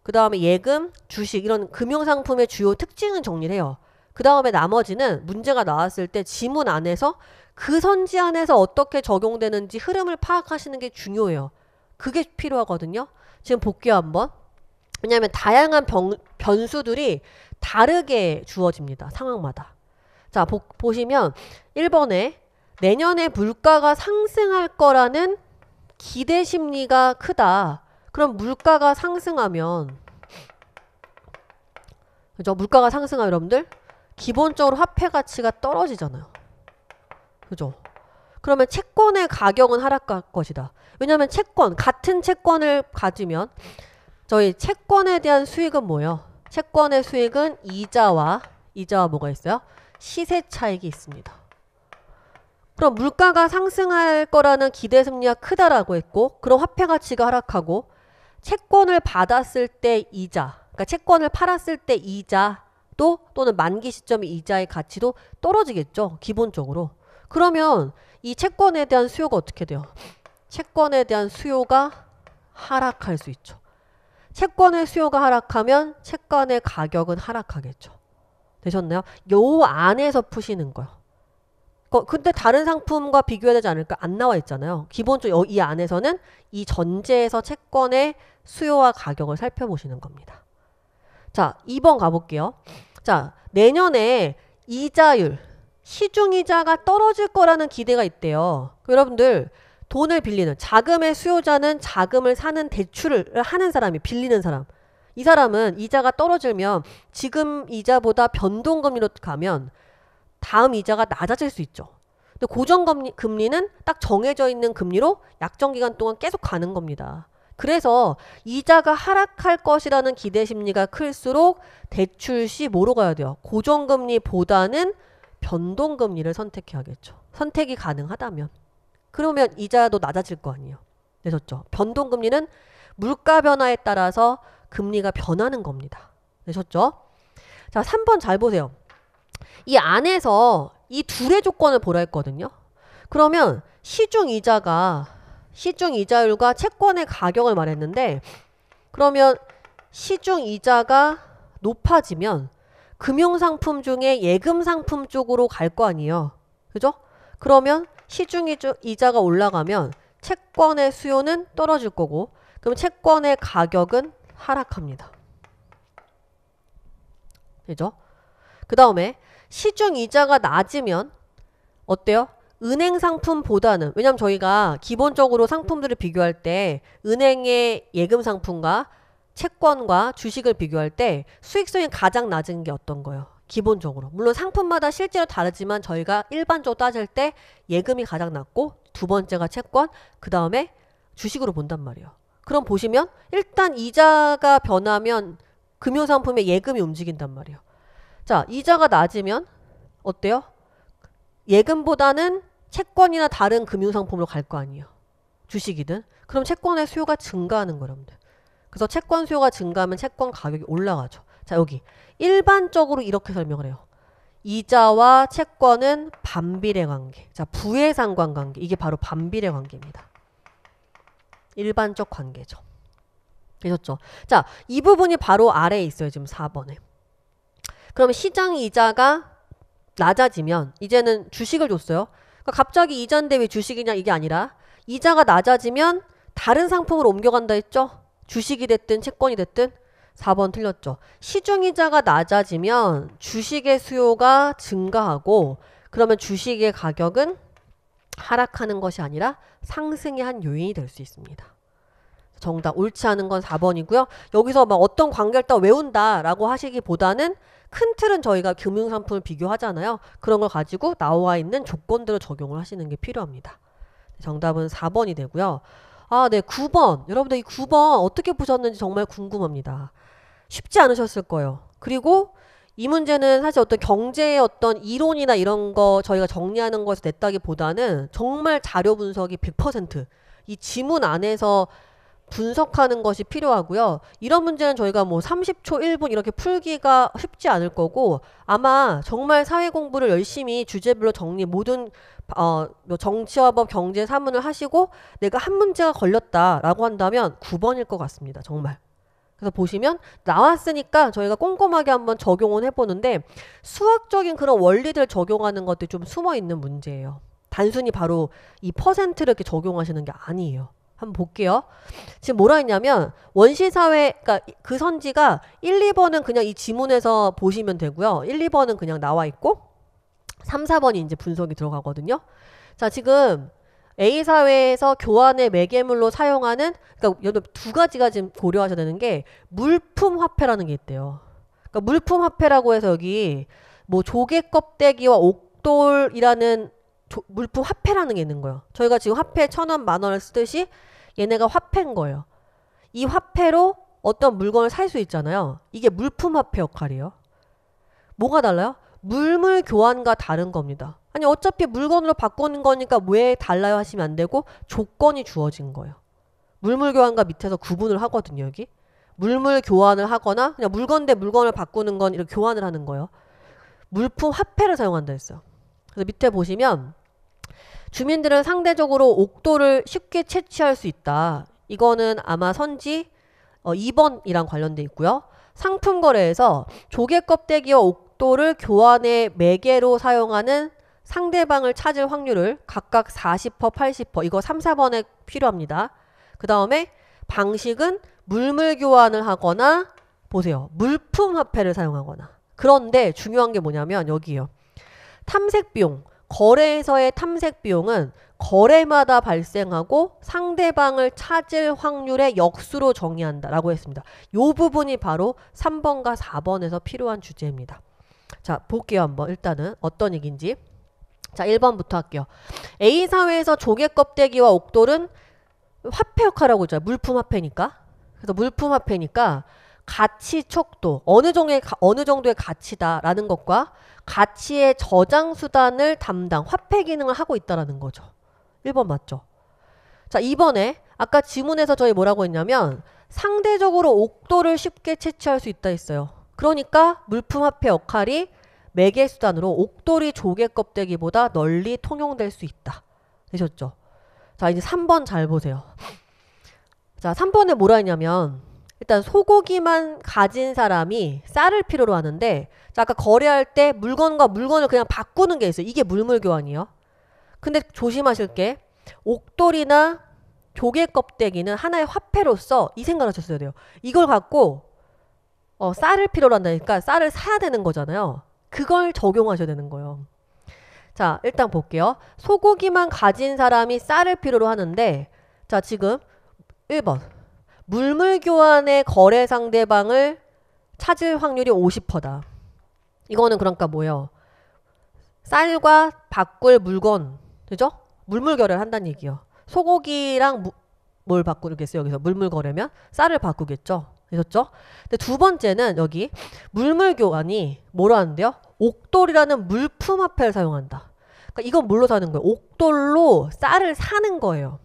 그 다음에 예금, 주식 이런 금융상품의 주요 특징은 정리 해요. 그 다음에 나머지는 문제가 나왔을 때 지문 안에서 그 선지 안에서 어떻게 적용되는지 흐름을 파악하시는 게 중요해요. 그게 필요하거든요. 지금 복귀 한번. 왜냐하면 다양한 병, 변수들이 다르게 주어집니다. 상황마다. 자, 보, 보시면 1번에 내년에 물가가 상승할 거라는 기대 심리가 크다. 그럼 물가가 상승하면 그죠? 물가가 상승하면 여러분들 기본적으로 화폐 가치가 떨어지잖아요. 그죠? 그러면 채권의 가격은 하락할 것이다. 왜냐하면 채권 같은 채권을 가지면 저희 채권에 대한 수익은 뭐예요? 채권의 수익은 이자와 이자와 뭐가 있어요? 시세 차익이 있습니다. 그럼 물가가 상승할 거라는 기대 승리가 크다라고 했고 그럼 화폐 가치가 하락하고 채권을 받았을 때 이자 그러니까 채권을 팔았을 때 이자 또 또는 만기 시점의 이자의 가치도 떨어지겠죠. 기본적으로. 그러면 이 채권에 대한 수요가 어떻게 돼요? 채권에 대한 수요가 하락할 수 있죠. 채권의 수요가 하락하면 채권의 가격은 하락하겠죠. 되셨나요? 요 안에서 푸시는 거요 근데 다른 상품과 비교해야 되지 않을까? 안 나와 있잖아요. 기본적으로 이 안에서는 이 전제에서 채권의 수요와 가격을 살펴보시는 겁니다. 자, 2번 가볼게요. 자, 내년에 이자율, 시중이자가 떨어질 거라는 기대가 있대요. 여러분들, 돈을 빌리는, 자금의 수요자는 자금을 사는 대출을 하는 사람이 빌리는 사람. 이 사람은 이자가 떨어지면 지금 이자보다 변동금리로 가면 다음 이자가 낮아질 수 있죠. 근데 고정금리는 딱 정해져 있는 금리로 약정 기간 동안 계속 가는 겁니다. 그래서 이자가 하락할 것이라는 기대 심리가 클수록 대출 시 뭐로 가야 돼요? 고정금리보다는 변동금리를 선택해야겠죠. 선택이 가능하다면. 그러면 이자도 낮아질 거 아니에요. 되셨죠? 변동금리는 물가 변화에 따라서 금리가 변하는 겁니다. 되셨죠? 자, 3번 잘 보세요. 이 안에서 이 둘의 조건을 보라 했거든요. 그러면 시중 이자가 시중 이자율과 채권의 가격을 말했는데 그러면 시중 이자가 높아지면 금융상품 중에 예금상품 쪽으로 갈 거 아니에요. 그죠? 그러면 시중 이자가 올라가면 채권의 수요는 떨어질 거고 그럼 채권의 가격은 하락합니다. 그죠? 그 다음에 시중 이자가 낮으면 어때요? 은행 상품보다는 왜냐면 저희가 기본적으로 상품들을 비교할 때 은행의 예금 상품과 채권과 주식을 비교할 때 수익성이 가장 낮은 게 어떤 거예요? 기본적으로. 물론 상품마다 실제로 다르지만 저희가 일반적으로 따질 때 예금이 가장 낮고 두 번째가 채권, 그 다음에 주식으로 본단 말이에요. 그럼 보시면 일단 이자가 변하면 금융상품의 예금이 움직인단 말이에요. 자, 이자가 낮으면 어때요? 예금보다는 채권이나 다른 금융상품으로 갈 거 아니에요. 주식이든. 그럼 채권의 수요가 증가하는 거라면 돼. 그래서 채권 수요가 증가하면 채권 가격이 올라가죠. 자, 여기. 일반적으로 이렇게 설명을 해요. 이자와 채권은 반비례 관계. 자, 부의 상관 관계. 이게 바로 반비례 관계입니다. 일반적 관계죠. 되셨죠? 자, 이 부분이 바로 아래에 있어요. 지금 4번에. 그럼 시장 이자가 낮아지면 이제는 주식을 줬어요. 그러니까 갑자기 이전대데 주식이냐 이게 아니라 이자가 낮아지면 다른 상품으로 옮겨간다 했죠. 주식이 됐든 채권이 됐든 4번 틀렸죠. 시중이자가 낮아지면 주식의 수요가 증가하고 그러면 주식의 가격은 하락하는 것이 아니라 상승의 한 요인이 될 수 있습니다. 정답 옳지 않은 건 4번이고요. 여기서 막 어떤 관계를 따 외운다라고 하시기보다는 큰 틀은 저희가 금융상품을 비교하잖아요. 그런 걸 가지고 나와 있는 조건들을 적용을 하시는 게 필요합니다. 네, 정답은 4번이 되고요. 아, 네, 9번. 여러분들 이 9번 어떻게 보셨는지 정말 궁금합니다. 쉽지 않으셨을 거예요. 그리고 이 문제는 사실 어떤 경제의 어떤 이론이나 이런 거 저희가 정리하는 것을 냈다기보다는 정말 자료 분석이 100%이 지문 안에서 분석하는 것이 필요하고요. 이런 문제는 저희가 뭐 30초, 1분 이렇게 풀기가 쉽지 않을 거고 아마 정말 사회 공부를 열심히 주제별로 정리 모든 어, 뭐 정치와법 경제 사문을 하시고 내가 한 문제가 걸렸다라고 한다면 9번일 것 같습니다. 정말. 그래서 보시면 나왔으니까 저희가 꼼꼼하게 한번 적용을 해보는데 수학적인 그런 원리들 적용하는 것들이 좀 숨어 있는 문제예요. 단순히 바로 이 퍼센트를 이렇게 적용하시는 게 아니에요. 한번 볼게요. 지금 뭐라 했냐면 원시사회 그러니까 그 선지가 1, 2번은 그냥 이 지문에서 보시면 되고요. 1, 2번은 그냥 나와 있고 3, 4번이 이제 분석이 들어가거든요. 자, 지금 A 사회에서 교환의 매개물로 사용하는 그러니까 여러분 두 가지가 지금 고려하셔야 되는 게 물품 화폐라는 게 있대요. 그러니까 물품 화폐라고 해서 여기 뭐 조개 껍데기와 옥돌이라는 도, 물품 화폐라는 게 있는 거예요. 저희가 지금 화폐 천 원, 만 원을 쓰듯이 얘네가 화폐인 거예요. 이 화폐로 어떤 물건을 살 수 있잖아요. 이게 물품 화폐 역할이에요. 뭐가 달라요? 물물 교환과 다른 겁니다. 아니 어차피 물건으로 바꾸는 거니까 왜 달라요 하시면 안 되고 조건이 주어진 거예요. 물물 교환과 밑에서 구분을 하거든요, 여기. 물물 교환을 하거나 그냥 물건 대 물건을 바꾸는 건 이렇게 교환을 하는 거예요. 물품 화폐를 사용한다 했어요. 그래서 밑에 보시면 주민들은 상대적으로 옥도를 쉽게 채취할 수 있다. 이거는 아마 선지 어, 2번이랑 관련돼 있고요. 상품 거래에서 조개 껍데기와 옥도를 교환의 매개로 사용하는 상대방을 찾을 확률을 각각 40% 80% 이거 3, 4번에 필요합니다. 그 다음에 방식은 물물 교환을 하거나 보세요. 물품 화폐를 사용하거나 그런데 중요한 게 뭐냐면 여기에요. 탐색 비용, 거래에서의 탐색 비용은 거래마다 발생하고 상대방을 찾을 확률의 역수로 정의한다라고 했습니다. 요 부분이 바로 3번과 4번에서 필요한 주제입니다. 자, 볼게요 한번 일단은 어떤 얘기인지. 자, 1번부터 할게요. A 사회에서 조개 껍데기와 옥돌은 화폐 역할하고 있잖아요. 물품 화폐니까. 그래서 물품 화폐니까 가치 척도 어느 정도의 어느 정도의 가치다라는 것과 가치의 저장 수단을 담당 화폐 기능을 하고 있다라는 거죠. 1번 맞죠? 자, 2번에 아까 지문에서 저희 뭐라고 했냐면 상대적으로 옥도를 쉽게 채취할 수 있다 했어요. 그러니까 물품 화폐 역할이 매개 수단으로 옥돌이 조개 껍데기보다 널리 통용될 수 있다. 되셨죠? 자, 이제 3번 잘 보세요. 자, 3번에 뭐라 했냐면 일단 소고기만 가진 사람이 쌀을 필요로 하는데 아까 거래할 때 물건과 물건을 그냥 바꾸는 게 있어요. 이게 물물교환이요. 근데 조심하실 게 옥돌이나 조개 껍데기는 하나의 화폐로서 이 생각을 하셨어야 돼요. 이걸 갖고 어, 쌀을 필요로 한다니까 쌀을 사야 되는 거잖아요. 그걸 적용하셔야 되는 거예요. 자, 일단 볼게요. 소고기만 가진 사람이 쌀을 필요로 하는데 자, 지금 1번 물물 교환의 거래 상대방을 찾을 확률이 50%다. 이거는 그러니까 뭐예요? 쌀과 바꿀 물건, 그죠? 물물 결래를 한다는 얘기예요. 소고기랑 무, 뭘 바꾸겠어요? 여기서 물물 거래면 쌀을 바꾸겠죠. 되셨죠? 근데 두 번째는 여기 물물 교환이 뭐라 하는데요? 옥돌이라는 물품 화폐를 사용한다. 그러니까 이건 뭘로 사는 거예요? 옥돌로 쌀을 사는 거예요.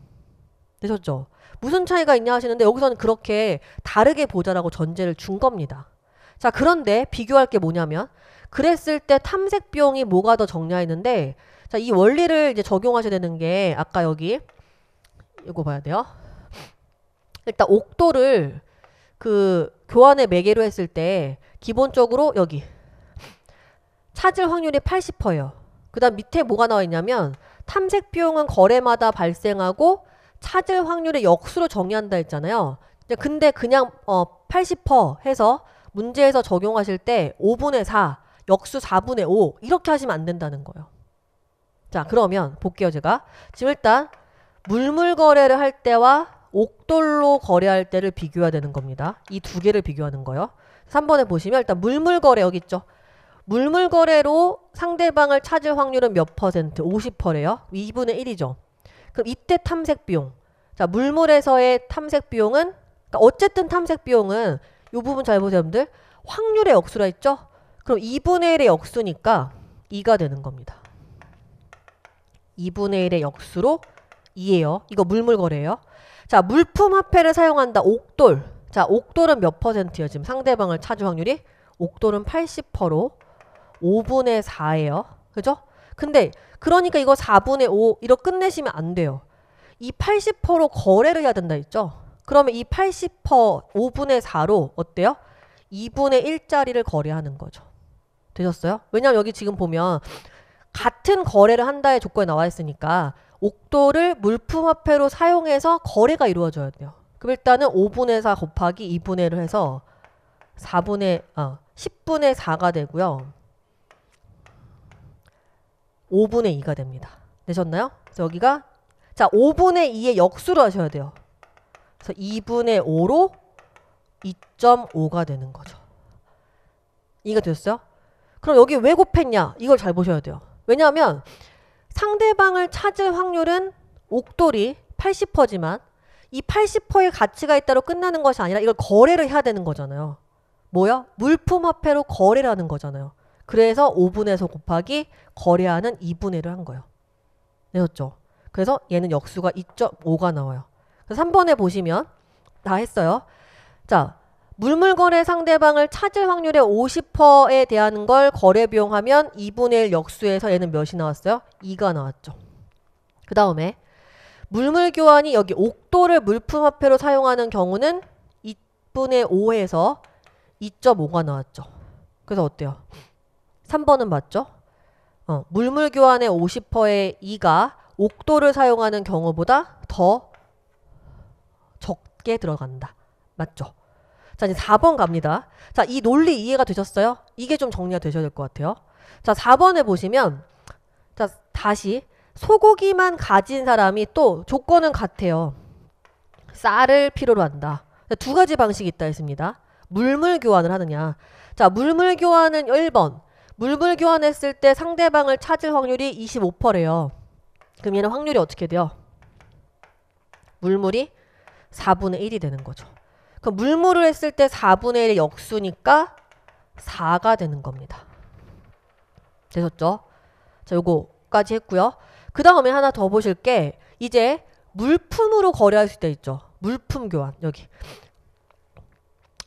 되셨죠? 무슨 차이가 있냐 하시는데 여기서는 그렇게 다르게 보자라고 전제를 준 겁니다. 자, 그런데 비교할 게 뭐냐면 그랬을 때 탐색 비용이 뭐가 더 적냐 했는데 자, 이 원리를 이제 적용하셔야 되는 게 아까 여기 이거 봐야 돼요. 일단 옥도를 그 교환의 매개로 했을 때 기본적으로 여기 찾을 확률이 80%예요. 그다음 밑에 뭐가 나와 있냐면 탐색 비용은 거래마다 발생하고 찾을 확률의 역수로 정의한다 했잖아요. 근데 그냥 어, 80% 해서 문제에서 적용하실 때 5분의 4, 역수 4분의 5 이렇게 하시면 안 된다는 거예요. 자 그러면 볼게요 제가. 지금 일단 물물거래를 할 때와 옥돌로 거래할 때를 비교해야 되는 겁니다. 이 두 개를 비교하는 거예요. 3번에 보시면 일단 물물거래 여기 있죠. 물물거래로 상대방을 찾을 확률은 몇 퍼센트? 50%래요. 2분의 1이죠. 그럼 이때 탐색 비용. 자, 물물에서의 탐색 비용은 그러니까 어쨌든 탐색 비용은 이 부분 잘 보세요, 여러분들. 확률의 역수라 있죠? 그럼 2분의 1의 역수니까 2가 되는 겁니다. 2분의 1의 역수로 2예요. 이거 물물 거래예요. 자, 물품 화폐를 사용한다. 옥돌. 자, 옥돌은 몇 퍼센트예요? 지금 상대방을 차주 확률이 옥돌은 80%로 5분의 4예요. 그죠? 근데 그러니까 이거 4분의 5 이렇게 끝내시면 안 돼요. 이 80%로 거래를 해야 된다 했죠? 그러면 이 80% 5분의 4로 어때요? 2분의 1짜리를 거래하는 거죠. 되셨어요? 왜냐하면 여기 지금 보면 같은 거래를 한다의 조건이 나와 있으니까 옥도를 물품화폐로 사용해서 거래가 이루어져야 돼요. 그럼 일단은 5분의 4 곱하기 2분의 1을 해서 4분의, 아, 어, 10분의 4가 되고요. 5분의 2가 됩니다. 되셨나요? 여기가 자 5분의 2의 역수로 하셔야 돼요. 그래서 2분의 5로 2.5가 되는 거죠. 이해가 됐어요? 그럼 여기 왜 곱했냐? 이걸 잘 보셔야 돼요. 왜냐하면 상대방을 찾을 확률은 옥돌이 80%지만 이 80%의 가치가 있다로 끝나는 것이 아니라 이걸 거래를 해야 되는 거잖아요. 뭐야? 물품화폐로 거래를 는 거잖아요. 그래서 5분에서 곱하기 거래하는 2분의 1을 한 거예요. 내었죠. 그래서 얘는 역수가 2.5가 나와요. 그래서 3번에 보시면 다 했어요. 자, 물물거래 상대방을 찾을 확률의 50%에 대한 걸 거래 비용하면 2분의 1 역수에서 얘는 몇이 나왔어요? 2가 나왔죠. 그 다음에 물물 교환이 여기 옥도를 물품화폐로 사용하는 경우는 2분의 5에서 2.5가 나왔죠. 그래서 어때요? 3번은 맞죠? 어, 물물 교환의 50%의 2가 옥도를 사용하는 경우보다 더 적게 들어간다. 맞죠? 자, 이제 4번 갑니다. 자, 이 논리 이해가 되셨어요? 이게 좀 정리가 되셔야 될 것 같아요. 자, 4번에 보시면 자, 다시 소고기만 가진 사람이 또 조건은 같아요. 쌀을 필요로 한다. 두 가지 방식이 있다 했습니다. 물물 교환을 하느냐. 자, 물물 교환은 1번. 물물 교환했을 때 상대방을 찾을 확률이 25%래요. 그럼 얘는 확률이 어떻게 돼요? 물물이 4분의 1이 되는 거죠. 그럼 물물을 했을 때 4분의 1의 역수니까 4가 되는 겁니다. 되셨죠? 자, 요거까지 했고요. 그 다음에 하나 더 보실 게 이제 물품으로 거래할 수있 있죠. 물품 교환 여기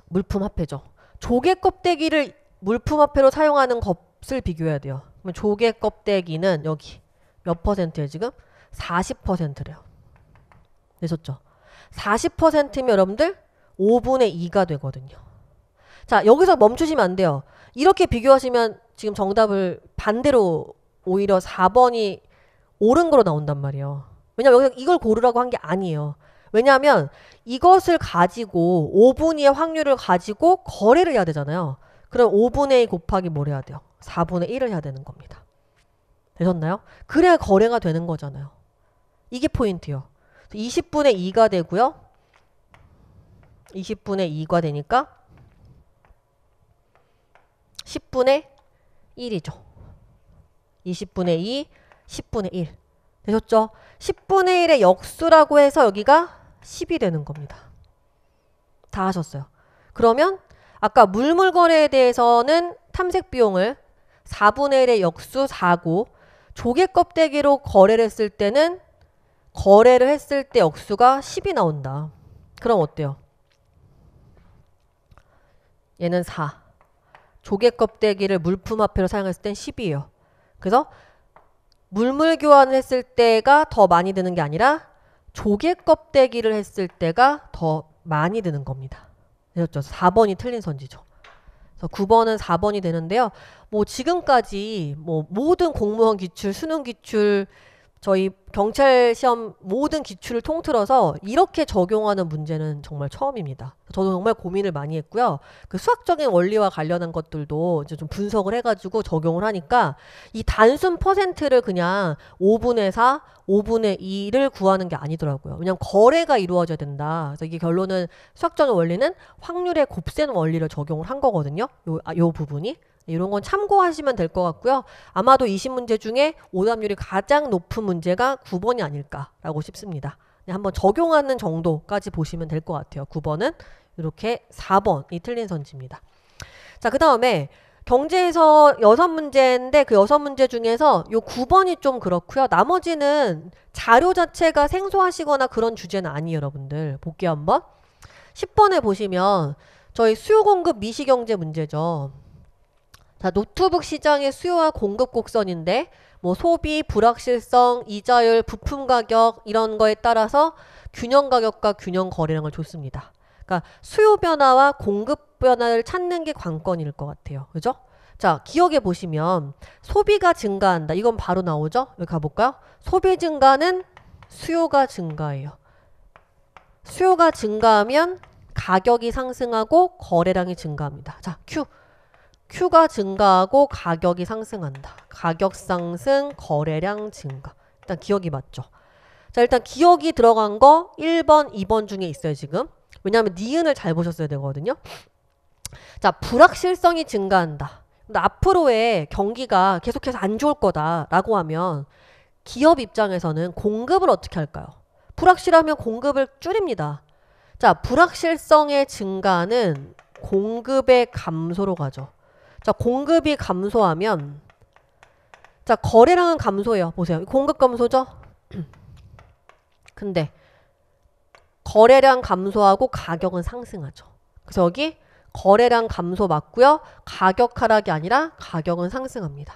물품 화폐죠. 조개 껍데기를 물품화폐로 사용하는 것을 비교해야 돼요. 그럼 조개 껍데기는 여기 몇 퍼센트예요 지금? 40%래요. 퍼센트 되셨죠? 40%면 여러분들 5분의 2가 되거든요. 자 여기서 멈추시면 안 돼요. 이렇게 비교하시면 지금 정답을 반대로 오히려 4번이 옳은 거로 나온단 말이에요. 왜냐면 여기서 이걸 고르라고 한 게 아니에요. 왜냐하면 이것을 가지고 5분의 확률을 가지고 거래를 해야 되잖아요. 그럼 5분의 2 곱하기 뭘 해야 돼요? 4분의 1을 해야 되는 겁니다. 되셨나요? 그래야 거래가 되는 거잖아요. 이게 포인트요. 20분의 2가 되고요. 20분의 2가 되니까 10분의 1이죠. 20분의 2, 10분의 1. 되셨죠? 10분의 1의 역수라고 해서 여기가 10이 되는 겁니다. 다 하셨어요. 그러면 아까 물물거래에 대해서는 탐색 비용을 4분의 1의 역수 4고 조개 껍데기로 거래를 했을 때는 거래를 했을 때 역수가 10이 나온다. 그럼 어때요? 얘는 4. 조개 껍데기를 물품 화폐로 사용했을 땐 10이에요. 그래서 물물 교환을 했을 때가 더 많이 드는 게 아니라 조개 껍데기를 했을 때가 더 많이 드는 겁니다. 되셨죠? 4번이 틀린 선지죠. 그래서 9번은 4번이 되는데요. 뭐 지금까지 뭐 모든 공무원 기출, 수능 기출 저희 경찰 시험 모든 기출을 통틀어서 이렇게 적용하는 문제는 정말 처음입니다. 저도 정말 고민을 많이 했고요. 그 수학적인 원리와 관련한 것들도 이제 좀 분석을 해가지고 적용을 하니까 이 단순 퍼센트를 그냥 5분의 4, 5분의 2를 구하는 게 아니더라고요. 왜냐면 거래가 이루어져야 된다. 그래서 이게 결론은 수학적인 원리는 확률의 곱셈 원리를 적용을 한 거거든요. 요, 아, 요 부분이. 네, 이런 건 참고하시면 될 것 같고요. 아마도 20문제 중에 오답률이 가장 높은 문제가 9번이 아닐까라고 싶습니다. 네, 한번 적용하는 정도까지 보시면 될 것 같아요. 9번은 이렇게 4번이 틀린 선지입니다. 자, 그 다음에 경제에서 여섯 문제인데 그 여섯 문제 중에서 요 9번이 좀 그렇고요. 나머지는 자료 자체가 생소하시거나 그런 주제는 아니에요, 여러분들. 복귀 한번. 10번에 보시면 저희 수요 공급 미시경제 문제죠. 자, 노트북 시장의 수요와 공급 곡선인데 뭐 소비, 불확실성, 이자율, 부품 가격 이런 거에 따라서 균형 가격과 균형 거래량을 줬습니다. 그러니까 수요 변화와 공급 변화를 찾는 게 관건일 것 같아요. 그죠? 자, 기억해 보시면 소비가 증가한다. 이건 바로 나오죠? 여기 가볼까요? 소비 증가는 수요가 증가해요 수요가 증가하면 가격이 상승하고 거래량이 증가합니다. 자, 큐. Q가 증가하고 가격이 상승한다. 가격 상승, 거래량 증가. 일단 기억이 맞죠. 자, 일단 기억이 들어간 거 1번, 2번 중에 있어요, 지금. 왜냐하면 니은을 잘 보셨어야 되거든요. 자, 불확실성이 증가한다. 근데 앞으로의 경기가 계속해서 안 좋을 거다라고 하면 기업 입장에서는 공급을 어떻게 할까요? 불확실하면 공급을 줄입니다. 자, 불확실성의 증가는 공급의 감소로 가죠. 자, 공급이 감소하면 자, 거래량은 감소해요. 보세요. 공급 감소죠? 근데 거래량 감소하고 가격은 상승하죠. 그래서 여기 거래량 감소 맞고요. 가격 하락이 아니라 가격은 상승합니다.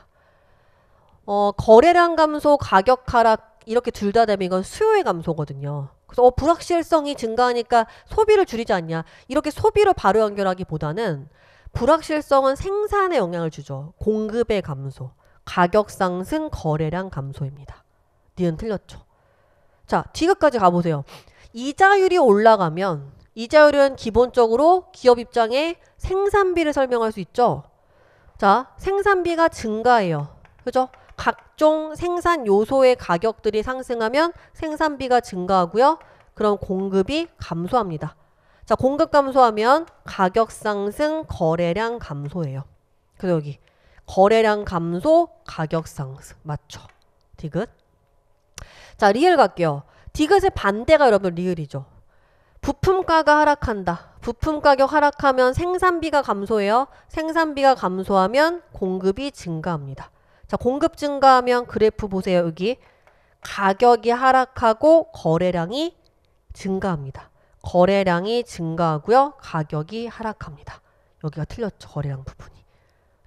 어, 거래량 감소, 가격 하락 이렇게 둘 다 되면 이건 수요의 감소거든요. 그래서 어, 불확실성이 증가하니까 소비를 줄이지 않냐. 이렇게 소비로 바로 연결하기보다는 불확실성은 생산에 영향을 주죠. 공급의 감소, 가격 상승, 거래량 감소입니다. 니은 틀렸죠. 자, 뒤끝까지 가보세요. 이자율이 올라가면 이자율은 기본적으로 기업 입장에 생산비를 설명할 수 있죠. 자, 생산비가 증가해요. 그죠? 각종 생산 요소의 가격들이 상승하면 생산비가 증가하고요. 그럼 공급이 감소합니다. 자, 공급 감소하면 가격 상승, 거래량 감소예요. 그래서 여기 거래량 감소, 가격 상승. 맞죠? 디귿. 자, 리을 갈게요. 디귿의 반대가 여러분 리을이죠. 부품가가 하락한다. 부품 가격 하락하면 생산비가 감소해요. 생산비가 감소하면 공급이 증가합니다. 자, 공급 증가하면 그래프 보세요. 여기 가격이 하락하고 거래량이 증가합니다. 거래량이 증가하고요. 가격이 하락합니다. 여기가 틀렸죠. 거래량 부분이.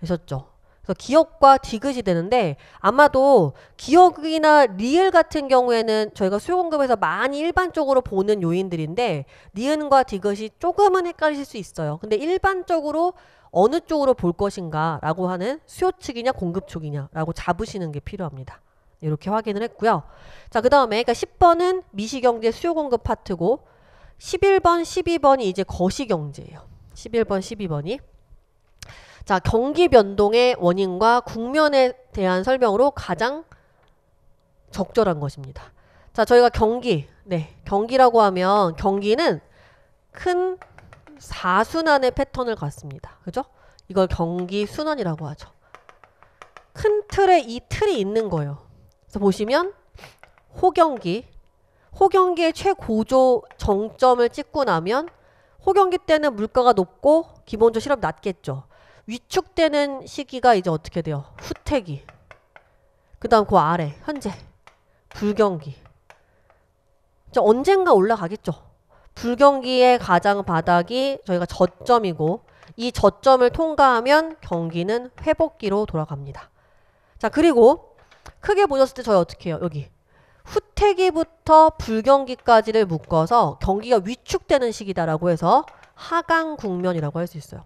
되셨죠? 그래서 기억과 디귿이 되는데 아마도 기억이나 리을 같은 경우에는 저희가 수요 공급에서 많이 일반적으로 보는 요인들인데 니은과 디귿이 조금은 헷갈리실 수 있어요. 근데 일반적으로 어느 쪽으로 볼 것인가 라고 하는 수요 측이냐 공급 쪽이냐 라고 잡으시는 게 필요합니다. 이렇게 확인을 했고요. 자, 그 다음에 그러니까 10번은 미시경제 수요 공급 파트고 11번, 12번이 이제 거시경제예요. 11번, 12번이. 자, 경기 변동의 원인과 국면에 대한 설명으로 가장 적절한 것입니다. 자, 저희가 경기, 네, 경기라고 하면 경기는 큰4순환의 패턴을 갖습니다. 그죠? 이걸 경기 순환이라고 하죠. 큰 틀에 이 틀이 있는 거예요. 그래서 보시면 호경기, 호경기의 최고조 정점을 찍고 나면 호경기 때는 물가가 높고 기본조 실업 낮겠죠. 위축되는 시기가 이제 어떻게 돼요? 후퇴기. 그 다음 그 아래 현재 불경기. 저 언젠가 올라가겠죠. 불경기의 가장 바닥이 저희가 저점이고 이 저점을 통과하면 경기는 회복기로 돌아갑니다. 자 그리고 크게 보셨을 때 저희 어떻게 해요? 여기 후퇴기부터 불경기까지를 묶어서 경기가 위축되는 시기다라고 해서 하강 국면이라고 할 수 있어요.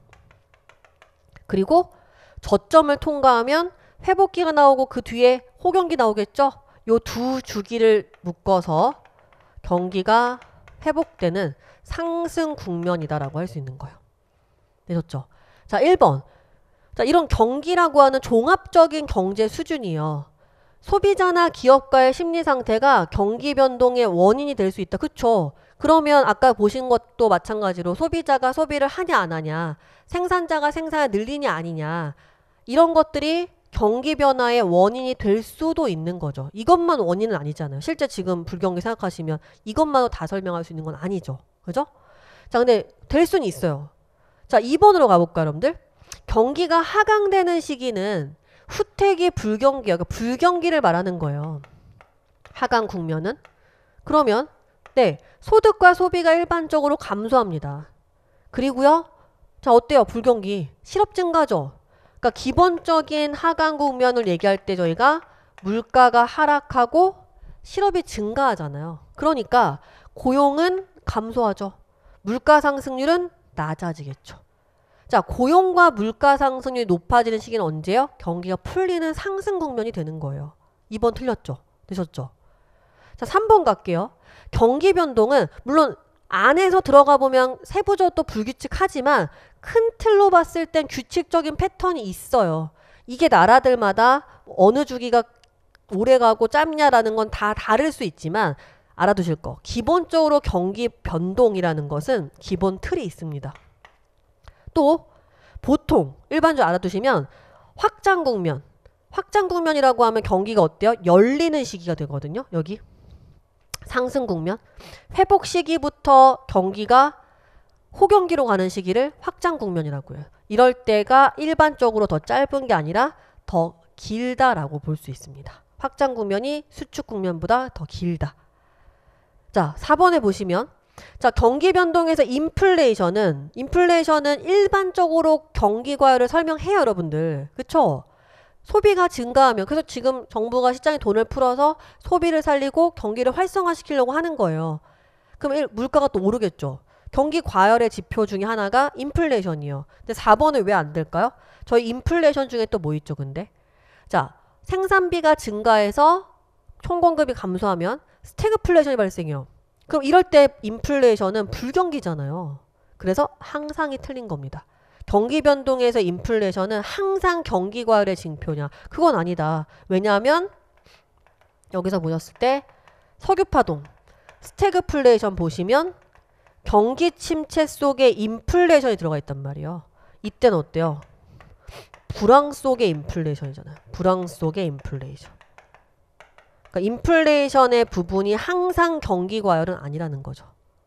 그리고 저점을 통과하면 회복기가 나오고 그 뒤에 호경기 나오겠죠? 요두 주기를 묶어서 경기가 회복되는 상승 국면이다라고 할 수 있는 거예요. 되셨죠? 자, 1번. 자, 이런 경기라고 하는 종합적인 경제 수준이요. 소비자나 기업가의 심리 상태가 경기 변동의 원인이 될 수 있다. 그쵸? 그러면 아까 보신 것도 마찬가지로 소비자가 소비를 하냐 안 하냐, 생산자가 생산을 늘리냐 아니냐, 이런 것들이 경기 변화의 원인이 될 수도 있는 거죠. 이것만 원인은 아니잖아요. 실제 지금 불경기 생각하시면 이것만으로 다 설명할 수 있는 건 아니죠. 그죠? 자, 근데 될 수는 있어요. 자, 2번으로 가볼까요, 여러분들? 경기가 하강되는 시기는 후택이 불경기야. 그러니까 불경기를 말하는 거예요. 하강 국면은. 그러면 네 소득과 소비가 일반적으로 감소합니다. 그리고요. 자 어때요? 불경기. 실업 증가죠. 그러니까 기본적인 하강 국면을 얘기할 때 저희가 물가가 하락하고 실업이 증가하잖아요. 그러니까 고용은 감소하죠. 물가 상승률은 낮아지겠죠. 자, 고용과 물가 상승률이 높아지는 시기는 언제요? 경기가 풀리는 상승 국면이 되는 거예요. 2번 틀렸죠? 되셨죠? 자, 3번 갈게요. 경기 변동은 물론 안에서 들어가 보면 세부적으로 불규칙하지만 큰 틀로 봤을 땐 규칙적인 패턴이 있어요. 이게 나라들마다 어느 주기가 오래 가고 짧냐라는 건 다 다를 수 있지만 알아두실 거. 기본적으로 경기 변동이라는 것은 기본 틀이 있습니다. 또 보통 일반적으로 알아두시면 확장 국면 확장 국면이라고 하면 경기가 어때요? 열리는 시기가 되거든요. 여기 상승 국면 회복 시기부터 경기가 호경기로 가는 시기를 확장 국면이라고 해요. 이럴 때가 일반적으로 더 짧은 게 아니라 더 길다라고 볼 수 있습니다. 확장 국면이 수축 국면보다 더 길다. 자, 4번에 보시면 자, 경기 변동에서 인플레이션은 인플레이션은 일반적으로 경기 과열을 설명해요, 여러분들. 그쵸 소비가 증가하면 그래서 지금 정부가 시장에 돈을 풀어서 소비를 살리고 경기를 활성화시키려고 하는 거예요. 그럼 일, 물가가 또 오르겠죠. 경기 과열의 지표 중에 하나가 인플레이션이요. 근데 4번은 왜 안 될까요? 저희 인플레이션 중에 또 뭐 있죠, 근데? 자, 생산비가 증가해서 총 공급이 감소하면 스태그플레이션이 발생해요. 그럼 이럴 때 인플레이션은 불경기잖아요. 그래서 항상이 틀린 겁니다. 경기 변동에서 인플레이션은 항상 경기 과열의 징표냐? 그건 아니다. 왜냐하면 여기서 보셨을 때 석유파동, 스태그플레이션 보시면 경기 침체 속에 인플레이션이 들어가 있단 말이에요. 이때는 어때요? 불황 속의 인플레이션이잖아요. 불황 속의 인플레이션. 그러니까 인플레이션의 부분이 항상 경기 과열은 아니라는 거죠.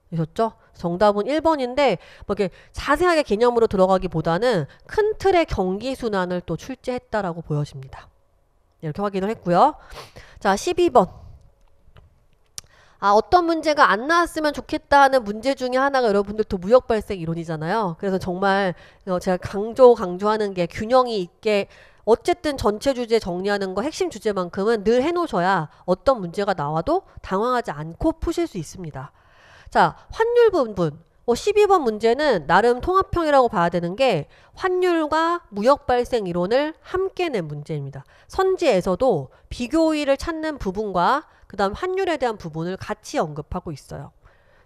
되셨죠? 정답은 1번인데 뭐 이렇게 자세하게 개념으로 들어가기보다는 큰 틀의 경기 순환을 또 출제했다라고 보여집니다. 이렇게 확인을 했고요. 자, 12번. 아, 어떤 문제가 안 나왔으면 좋겠다 하는 문제 중에 하나가 여러분들 또 무역 발생 이론이잖아요. 그래서 정말 어, 제가 강조 강조하는 게 균형이 있게 어쨌든 전체 주제 정리하는 거 핵심 주제만큼은 늘 해놓으셔야 어떤 문제가 나와도 당황하지 않고 푸실 수 있습니다. 자, 환율 부분 어, 뭐 12번 문제는 나름 통합형이라고 봐야 되는 게 환율과 무역 발생 이론을 함께 낸 문제입니다. 선지에서도 비교의를 찾는 부분과 그 다음 환율에 대한 부분을 같이 언급하고 있어요.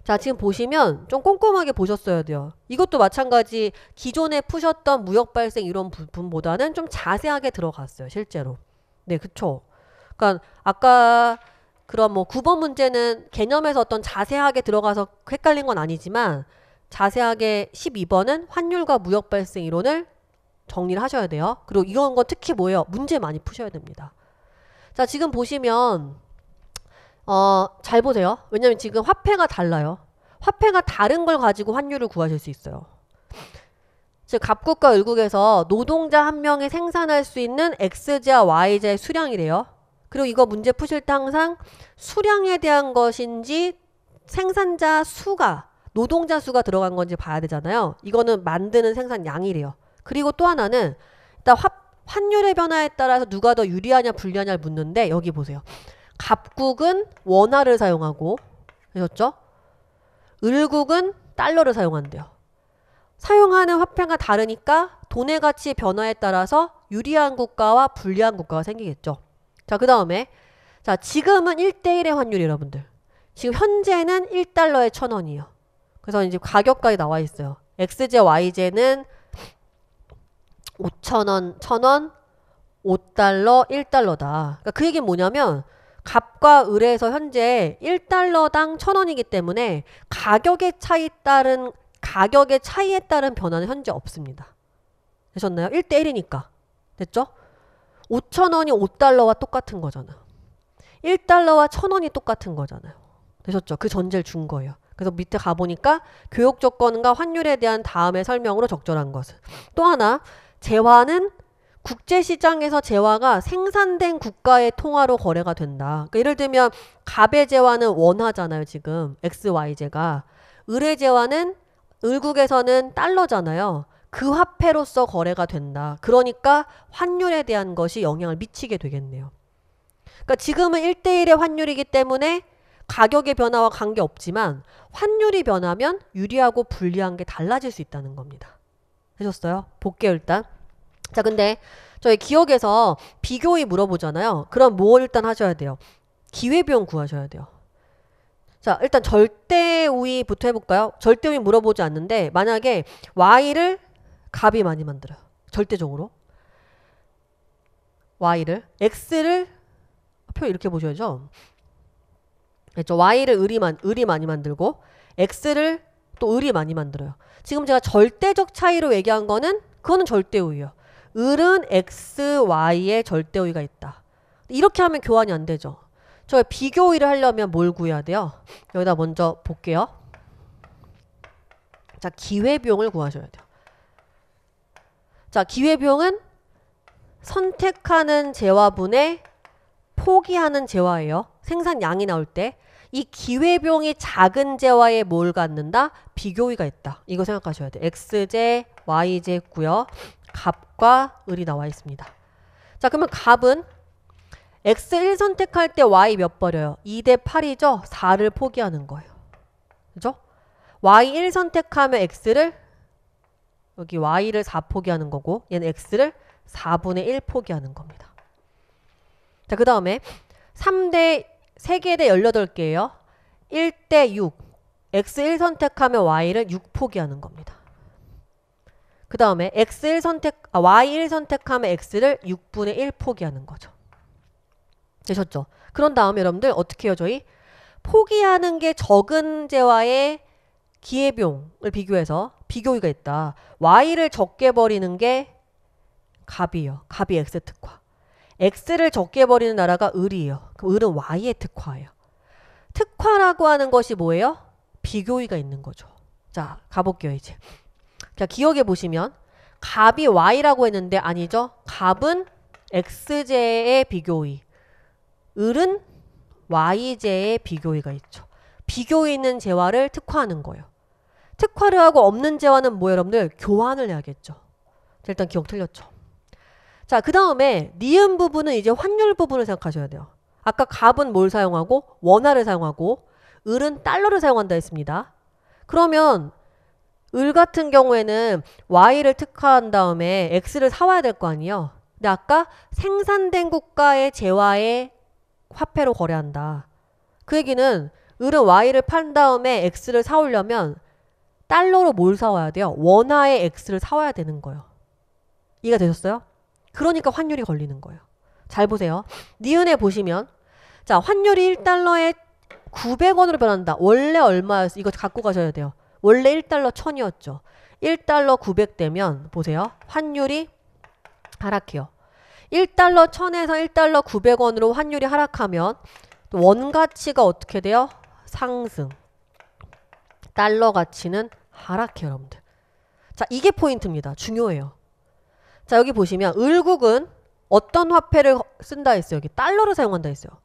자, 지금 보시면 좀 꼼꼼하게 보셨어야 돼요. 이것도 마찬가지 기존에 푸셨던 무역 발생 이런 부분보다는 좀 자세하게 들어갔어요, 실제로. 네, 그쵸. 그러니까 아까 그런 뭐 9번 문제는 개념에서 어떤 자세하게 들어가서 헷갈린 건 아니지만 자세하게 12번은 환율과 무역 발생 이론을 정리를 하셔야 돼요. 그리고 이런 건 특히 뭐예요? 문제 많이 푸셔야 됩니다. 자, 지금 보시면 어, 잘 보세요. 왜냐면 지금 화폐가 달라요. 화폐가 다른 걸 가지고 환율을 구하실 수 있어요. 즉 갑국과 을국에서 노동자 한 명이 생산할 수 있는 X자, Y자의 수량이래요. 그리고 이거 문제 푸실 때 항상 수량에 대한 것인지 생산자 수가 노동자 수가 들어간 건지 봐야 되잖아요. 이거는 만드는 생산 량이래요 그리고 또 하나는 일단 화, 환율의 변화에 따라서 누가 더 유리하냐 불리하냐를 묻는데 여기 보세요. 갑국은 원화를 사용하고 되셨죠? 을국은 달러를 사용한대요. 사용하는 화폐가 다르니까 돈의 가치 변화에 따라서 유리한 국가와 불리한 국가가 생기겠죠. 자, 그 다음에 자, 지금은 1대1의 환율이 여러분들. 지금 현재는 1달러에 1000원이에요. 그래서 이제 가격까지 나와 있어요. XJ, YJ는 5 0 0 0원 1000원, 5달러, 1달러다. 그러니까 그 얘기는 뭐냐면 갑과 을에서 현재 1달러당 1,000원이기 때문에 가격의 차이 따른 가격의 차이에 따른 변화는 현재 없습니다. 되셨나요? 1대 1이니까. 됐죠? 5,000원이 5달러와 똑같은 거잖아. 1달러와 1,000원이 똑같은 거잖아요. 되셨죠? 그 전제를 준 거예요. 그래서 밑에 가보니까 교육 조건과 환율에 대한 다음의 설명으로 적절한 것은. 또 하나, 재화는 국제시장에서 재화가 생산된 국가의 통화로 거래가 된다. 그러니까 예를 들면 갑의 재화는 원화잖아요. 지금 XY제가. 을의 재화는 을국에서는 달러잖아요. 그 화폐로서 거래가 된다. 그러니까 환율에 대한 것이 영향을 미치게 되겠네요. 그러니까 지금은 1대1의 환율이기 때문에 가격의 변화와 관계없지만 환율이 변하면 유리하고 불리한 게 달라질 수 있다는 겁니다. 해줬어요 볼게요 일단. 자, 근데 저희 기억에서 비교이 물어보잖아요. 그럼 뭘 일단 하셔야 돼요? 기회비용 구하셔야 돼요. 자, 일단 절대우위부터 해볼까요? 절대우위 물어보지 않는데 만약에 y를 갑이 많이 만들어요. 절대적으로. y를 x를 표 이렇게 보셔야죠. 그렇죠? y를 을이, 만, 을이 많이 만들고 x를 또 을이 많이 만들어요. 지금 제가 절대적 차이로 얘기한 거는 그거는 절대우위예요. 을은 x, y 에 절대오이가 있다. 이렇게 하면 교환이 안 되죠. 저비교오를 하려면 뭘 구해야 돼요? 여기다 먼저 볼게요. 자, 기회비용을 구하셔야 돼요. 자, 기회비용은 선택하는 재화분의 포기하는 재화예요. 생산량이 나올 때. 이 기회비용이 작은 재화에 뭘 갖는다? 비교위가 있다. 이거 생각하셔야 돼. X제, Y제 있고요. 갑과 을이 나와 있습니다. 자 그러면 갑은 x1 선택할 때 y 몇 버려요? 2 대 8이죠? 4를 포기하는 거예요. 그죠? y1 선택하면 x를 여기 y를 4 포기하는 거고 얘는 x를 4분의 1 포기하는 겁니다. 자, 그 다음에 3 대 3개 대 18개예요. 1 대 6. x1 선택하면 y를 6 포기하는 겁니다. 그 다음에 x1 선택, 아, y1 선택하면 x를 6분의 1 포기하는 거죠. 되셨죠? 그런 다음에 여러분들 어떻게 해요 저희? 포기하는 게 적은 재화의 기회비용을 비교해서 비교위가 있다. y를 적게 버리는 게 갑이에요. 갑이 x 특화. x를 적게 버리는 나라가 을이에요. 그럼 을은 y의 특화예요. 특화라고 하는 것이 뭐예요? 비교위가 있는 거죠. 자 가볼게요 이제. 자, 기억해 보시면 갑이 y라고 했는데 아니죠. 갑은 x제의 비교의, 을은 y제의 비교의가 있죠. 비교의 있는 재화를 특화하는 거예요. 특화를 하고 없는 재화는 뭐 여러분들? 교환을 해야겠죠. 일단 기억 틀렸죠. 자, 그 다음에 니은 부분은 이제 환율 부분을 생각하셔야 돼요. 아까 갑은 뭘 사용하고 원화를 사용하고 을은 달러를 사용한다 했습니다. 그러면 을 같은 경우에는 y를 특화한 다음에 x를 사와야 될 거 아니에요. 근데 아까 생산된 국가의 재화의 화폐로 거래한다. 그 얘기는 을은 y를 판 다음에 x를 사오려면 달러로 뭘 사와야 돼요? 원화의 x를 사와야 되는 거예요. 이해가 되셨어요? 그러니까 환율이 걸리는 거예요. 잘 보세요. 니은에 보시면 자 환율이 1달러에 900원으로 변한다. 원래 얼마였어? 이거 갖고 가셔야 돼요. 원래 1달러 1000이었죠. 1달러 900 되면 보세요. 환율이 하락해요. 1달러 1000에서 1달러 900원으로 환율이 하락하면 원 가치가 어떻게 돼요? 상승. 달러 가치는 하락해요, 여러분들. 자, 이게 포인트입니다. 중요해요. 자, 여기 보시면 을국은 어떤 화폐를 쓴다 했어요? 여기 달러를 사용한다 했어요.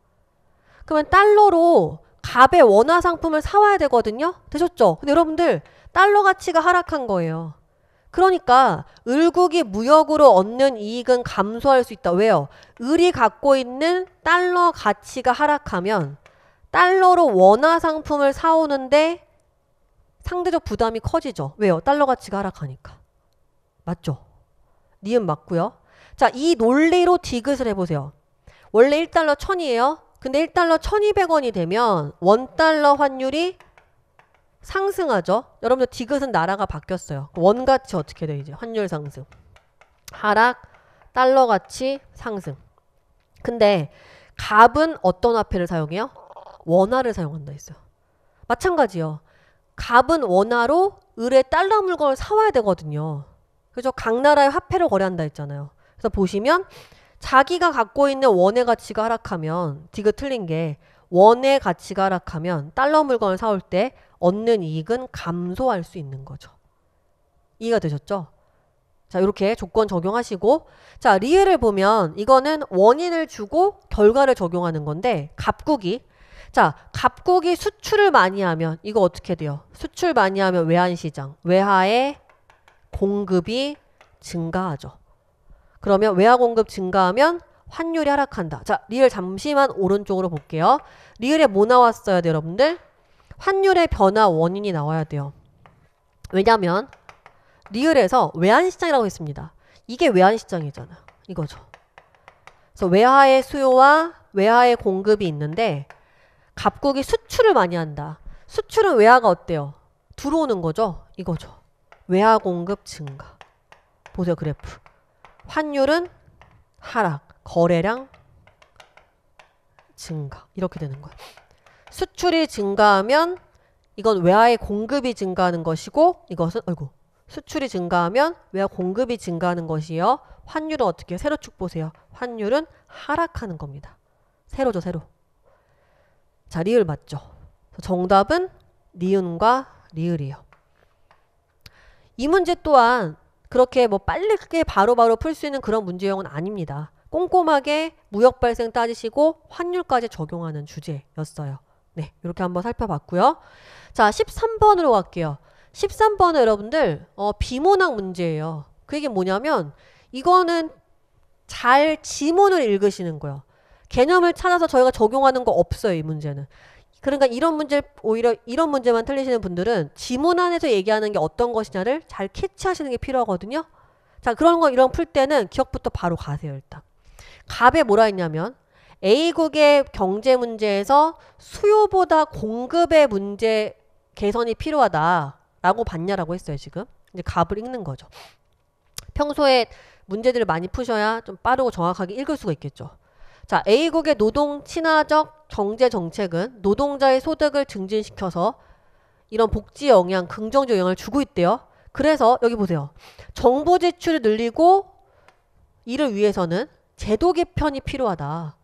그러면 달러로 갑의 원화 상품을 사와야 되거든요. 되셨죠? 근데 여러분들 달러 가치가 하락한 거예요. 그러니까 을국이 무역으로 얻는 이익은 감소할 수 있다. 왜요? 을이 갖고 있는 달러 가치가 하락하면 달러로 원화 상품을 사오는데 상대적 부담이 커지죠. 왜요? 달러 가치가 하락하니까. 맞죠? 니은 맞고요. 자, 이 논리로 디귿을 해보세요. 원래 1달러 1 0 0 0이에요 근데 1달러 1200원이 되면 원달러 환율이 상승하죠. 여러분들 디귿은 나라가 바뀌었어요. 원가치 어떻게 돼 이제 환율 상승. 하락, 달러 가치 상승. 근데 갑은 어떤 화폐를 사용해요? 원화를 사용한다 했어요. 마찬가지요. 갑은 원화로 을의 달러 물건을 사와야 되거든요. 그래서 각 나라의 화폐를 거래한다 했잖아요. 그래서 보시면 자기가 갖고 있는 원의 가치가 하락하면 디귿 틀린 게 원의 가치가 하락하면 달러 물건을 사올 때 얻는 이익은 감소할 수 있는 거죠. 이해가 되셨죠? 자 이렇게 조건 적용하시고 자 리을을 보면 이거는 원인을 주고 결과를 적용하는 건데 갑국이 자 갑국이 수출을 많이 하면 이거 어떻게 돼요? 수출 많이 하면 외환시장 외화의 공급이 증가하죠. 그러면 외화 공급 증가하면 환율이 하락한다. 자, 리을 잠시만 오른쪽으로 볼게요. 리을에 뭐 나왔어야 돼요, 여러분들? 환율의 변화 원인이 나와야 돼요. 왜냐면 리을에서 외환시장이라고 했습니다. 이게 외환시장이잖아. 이거죠. 그래서 외화의 수요와 외화의 공급이 있는데 갑국이 수출을 많이 한다. 수출은 외화가 어때요? 들어오는 거죠. 이거죠. 외화 공급 증가. 보세요, 그래프. 환율은 하락, 거래량 증가 이렇게 되는 거예요. 수출이 증가하면 이건 외화의 공급이 증가하는 것이고 이것은 아이고 수출이 증가하면 외화 공급이 증가하는 것이요. 환율은 어떻게 해요? 세로축 보세요. 환율은 하락하는 겁니다. 세로죠, 세로. 자, 리을 맞죠? 정답은 니은과 리을이요이 문제 또한 그렇게 뭐 빠르게 바로바로 풀 수 있는 그런 문제형은 아닙니다. 꼼꼼하게 무역 발생 따지시고 환율까지 적용하는 주제였어요. 네, 이렇게 한번 살펴봤고요. 자, 13번으로 갈게요. 13번은 여러분들 어, 비문학 문제예요. 그게 뭐냐면 이거는 잘 지문을 읽으시는 거예요. 개념을 찾아서 저희가 적용하는 거 없어요, 이 문제는. 그러니까 이런 문제 오히려 이런 문제만 틀리시는 분들은 지문 안에서 얘기하는 게 어떤 것이냐를 잘 캐치하시는 게 필요하거든요. 자 그런 거 이런 풀 때는 기억부터 바로 가세요 일단. 갑에 뭐라 했냐면 A국의 경제 문제에서 수요보다 공급의 문제 개선이 필요하다라고 봤냐라고 했어요 지금. 이제 갑을 읽는 거죠. 평소에 문제들을 많이 푸셔야 좀 빠르고 정확하게 읽을 수가 있겠죠. 자, A국의 노동 친화적 경제 정책은 노동자의 소득을 증진시켜서 이런 복지 영향, 긍정적 영향을 주고 있대요. 그래서 여기 보세요. 정보 지출을 늘리고 이를 위해서는 제도 개편이 필요하다.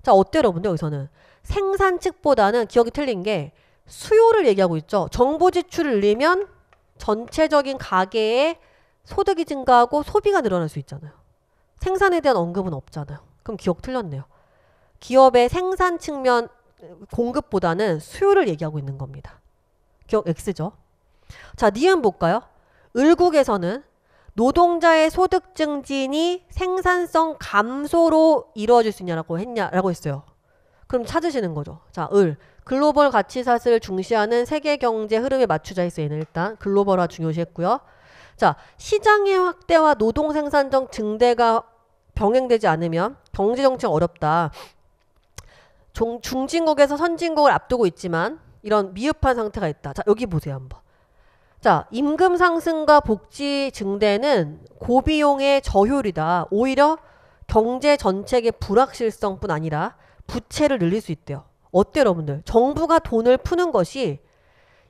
자, 어때요, 여러분들 여기서는? 생산 측보다는 기억이 틀린 게 수요를 얘기하고 있죠. 정보 지출을 늘리면 전체적인 가계의 소득이 증가하고 소비가 늘어날 수 있잖아요. 생산에 대한 언급은 없잖아요. 그럼 기억 틀렸네요. 기업의 생산 측면 공급보다는 수요를 얘기하고 있는 겁니다. 기억 X죠. 자, 니은 볼까요? 을국에서는 노동자의 소득 증진이 생산성 감소로 이루어질 수 있냐라고 했냐라고 했어요. 그럼 찾으시는 거죠. 자, 을 글로벌 가치사슬 중시하는 세계 경제 흐름에 맞추자 했어요. 얘는 일단 글로벌화 중요시했고요. 자, 시장의 확대와 노동 생산적 증대가 병행되지 않으면 경제 정책 어렵다. 종, 중진국에서 선진국을 앞두고 있지만 이런 미흡한 상태가 있다. 자, 여기 보세요, 한번. 자, 임금 상승과 복지 증대는 고비용의 저효율이다. 오히려 경제 전체의 불확실성뿐 아니라 부채를 늘릴 수 있대요. 어때요, 여러분들? 정부가 돈을 푸는 것이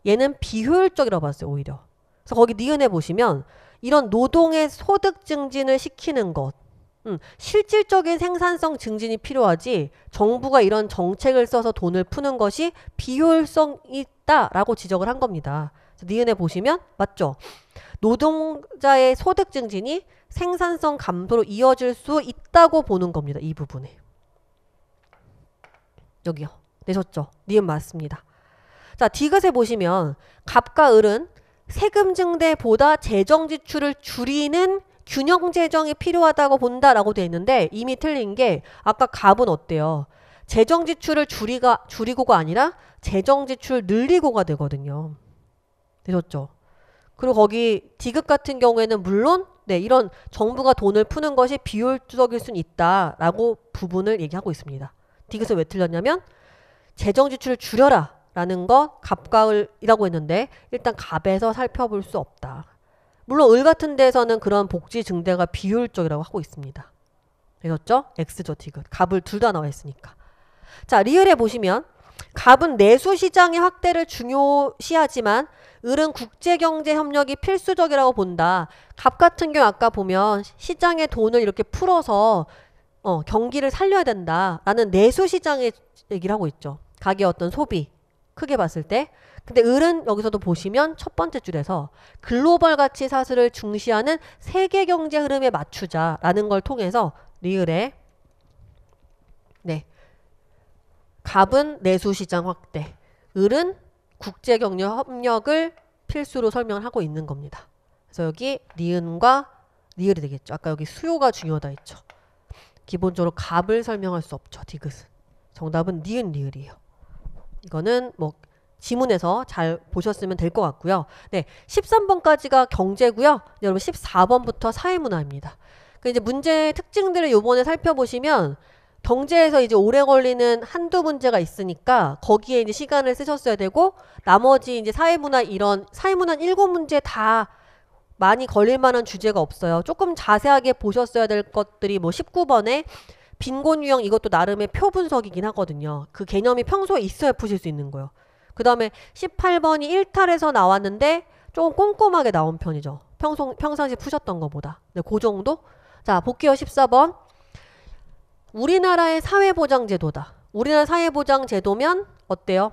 얘는 비효율적이라고 봤어요, 오히려. 그래서 거기 니은해 보시면 이런 노동의 소득 증진을 시키는 것, 음, 실질적인 생산성 증진이 필요하지 정부가 이런 정책을 써서 돈을 푸는 것이 비효율성 있다라고 지적을 한 겁니다. 니은에 보시면 맞죠? 노동자의 소득 증진이 생산성 감소로 이어질 수 있다고 보는 겁니다. 이 부분에. 여기요. 내셨죠? 니은 맞습니다. 자, 디귿에 보시면 갑과 을은 세금 증대보다 재정 지출을 줄이는 균형 재정이 필요하다고 본다라고 돼 있는데 이미 틀린 게 아까 갑은 어때요? 재정 지출을 줄이가 줄이고가 아니라 재정 지출 늘리고가 되거든요. 되셨죠? 그리고 거기 디귿 같은 경우에는 물론 네, 이런 정부가 돈을 푸는 것이 비효율적일 수는 있다라고 부분을 얘기하고 있습니다. 디귿을왜 틀렸냐면 재정 지출을 줄여라 라는 것갑과을이라고 했는데 일단 갑에서 살펴볼 수 없다. 물론 을 같은 데서는 에 그런 복지 증대가 비효율적이라고 하고 있습니다. 되셨죠? X조 디귿. 갑을 둘 다 나와 있으니까. 자, 리을에 보시면 갑은 내수 시장의 확대를 중요시하지만 을은 국제경제 협력이 필수적이라고 본다. 갑 같은 경우 아까 보면 시장의 돈을 이렇게 풀어서 어, 경기를 살려야 된다라는 내수 시장의 얘기를 하고 있죠. 가게 어떤 소비 크게 봤을 때 근데 을은 여기서도 보시면 첫 번째 줄에서 글로벌 가치 사슬을 중시하는 세계 경제 흐름에 맞추자라는 걸 통해서 리을에 네. 갑은 내수 시장 확대, 을은 국제 경제 협력을 필수로 설명하고 있는 겁니다. 그래서 여기 니은과 니을이 되겠죠. 아까 여기 수요가 중요하다 했죠. 기본적으로 갑을 설명할 수 없죠. 디귿은. 정답은 니은 리을이에요. 이거는 뭐 지문에서 잘 보셨으면 될 것 같고요. 네, 13번까지가 경제고요. 네, 여러분 14번부터 사회문화입니다. 그 이제 문제 특징들을 요번에 살펴보시면 경제에서 이제 오래 걸리는 한두 문제가 있으니까 거기에 이제 시간을 쓰셨어야 되고 나머지 이제 사회문화 이런 사회문화 일곱 문제 다 많이 걸릴 만한 주제가 없어요. 조금 자세하게 보셨어야 될 것들이 뭐 19번에 빈곤 유형 이것도 나름의 표 분석이긴 하거든요. 그 개념이 평소에 있어야 푸실 수 있는 거예요. 그 다음에 18번이 1탈에서 나왔는데 조금 꼼꼼하게 나온 편이죠. 평소, 평상시 푸셨던 것보다. 네, 그 정도? 자, 복귀어 14번. 우리나라의 사회보장제도다. 우리나라 사회보장제도면 어때요?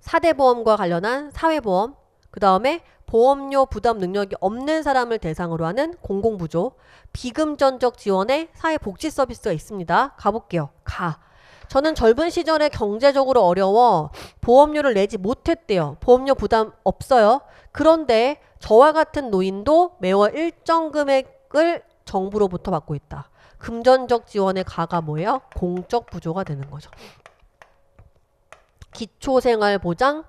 사대 보험과 관련한 사회보험, 그 다음에 보험료 부담 능력이 없는 사람을 대상으로 하는 공공부조, 비금전적 지원의 사회복지 서비스가 있습니다. 가볼게요. 가. 저는 젊은 시절에 경제적으로 어려워 보험료를 내지 못했대요. 보험료 부담 없어요. 그런데 저와 같은 노인도 매월 일정 금액을 정부로부터 받고 있다. 금전적 지원의 가가 뭐예요? 공적 부조가 되는 거죠. 기초생활보장,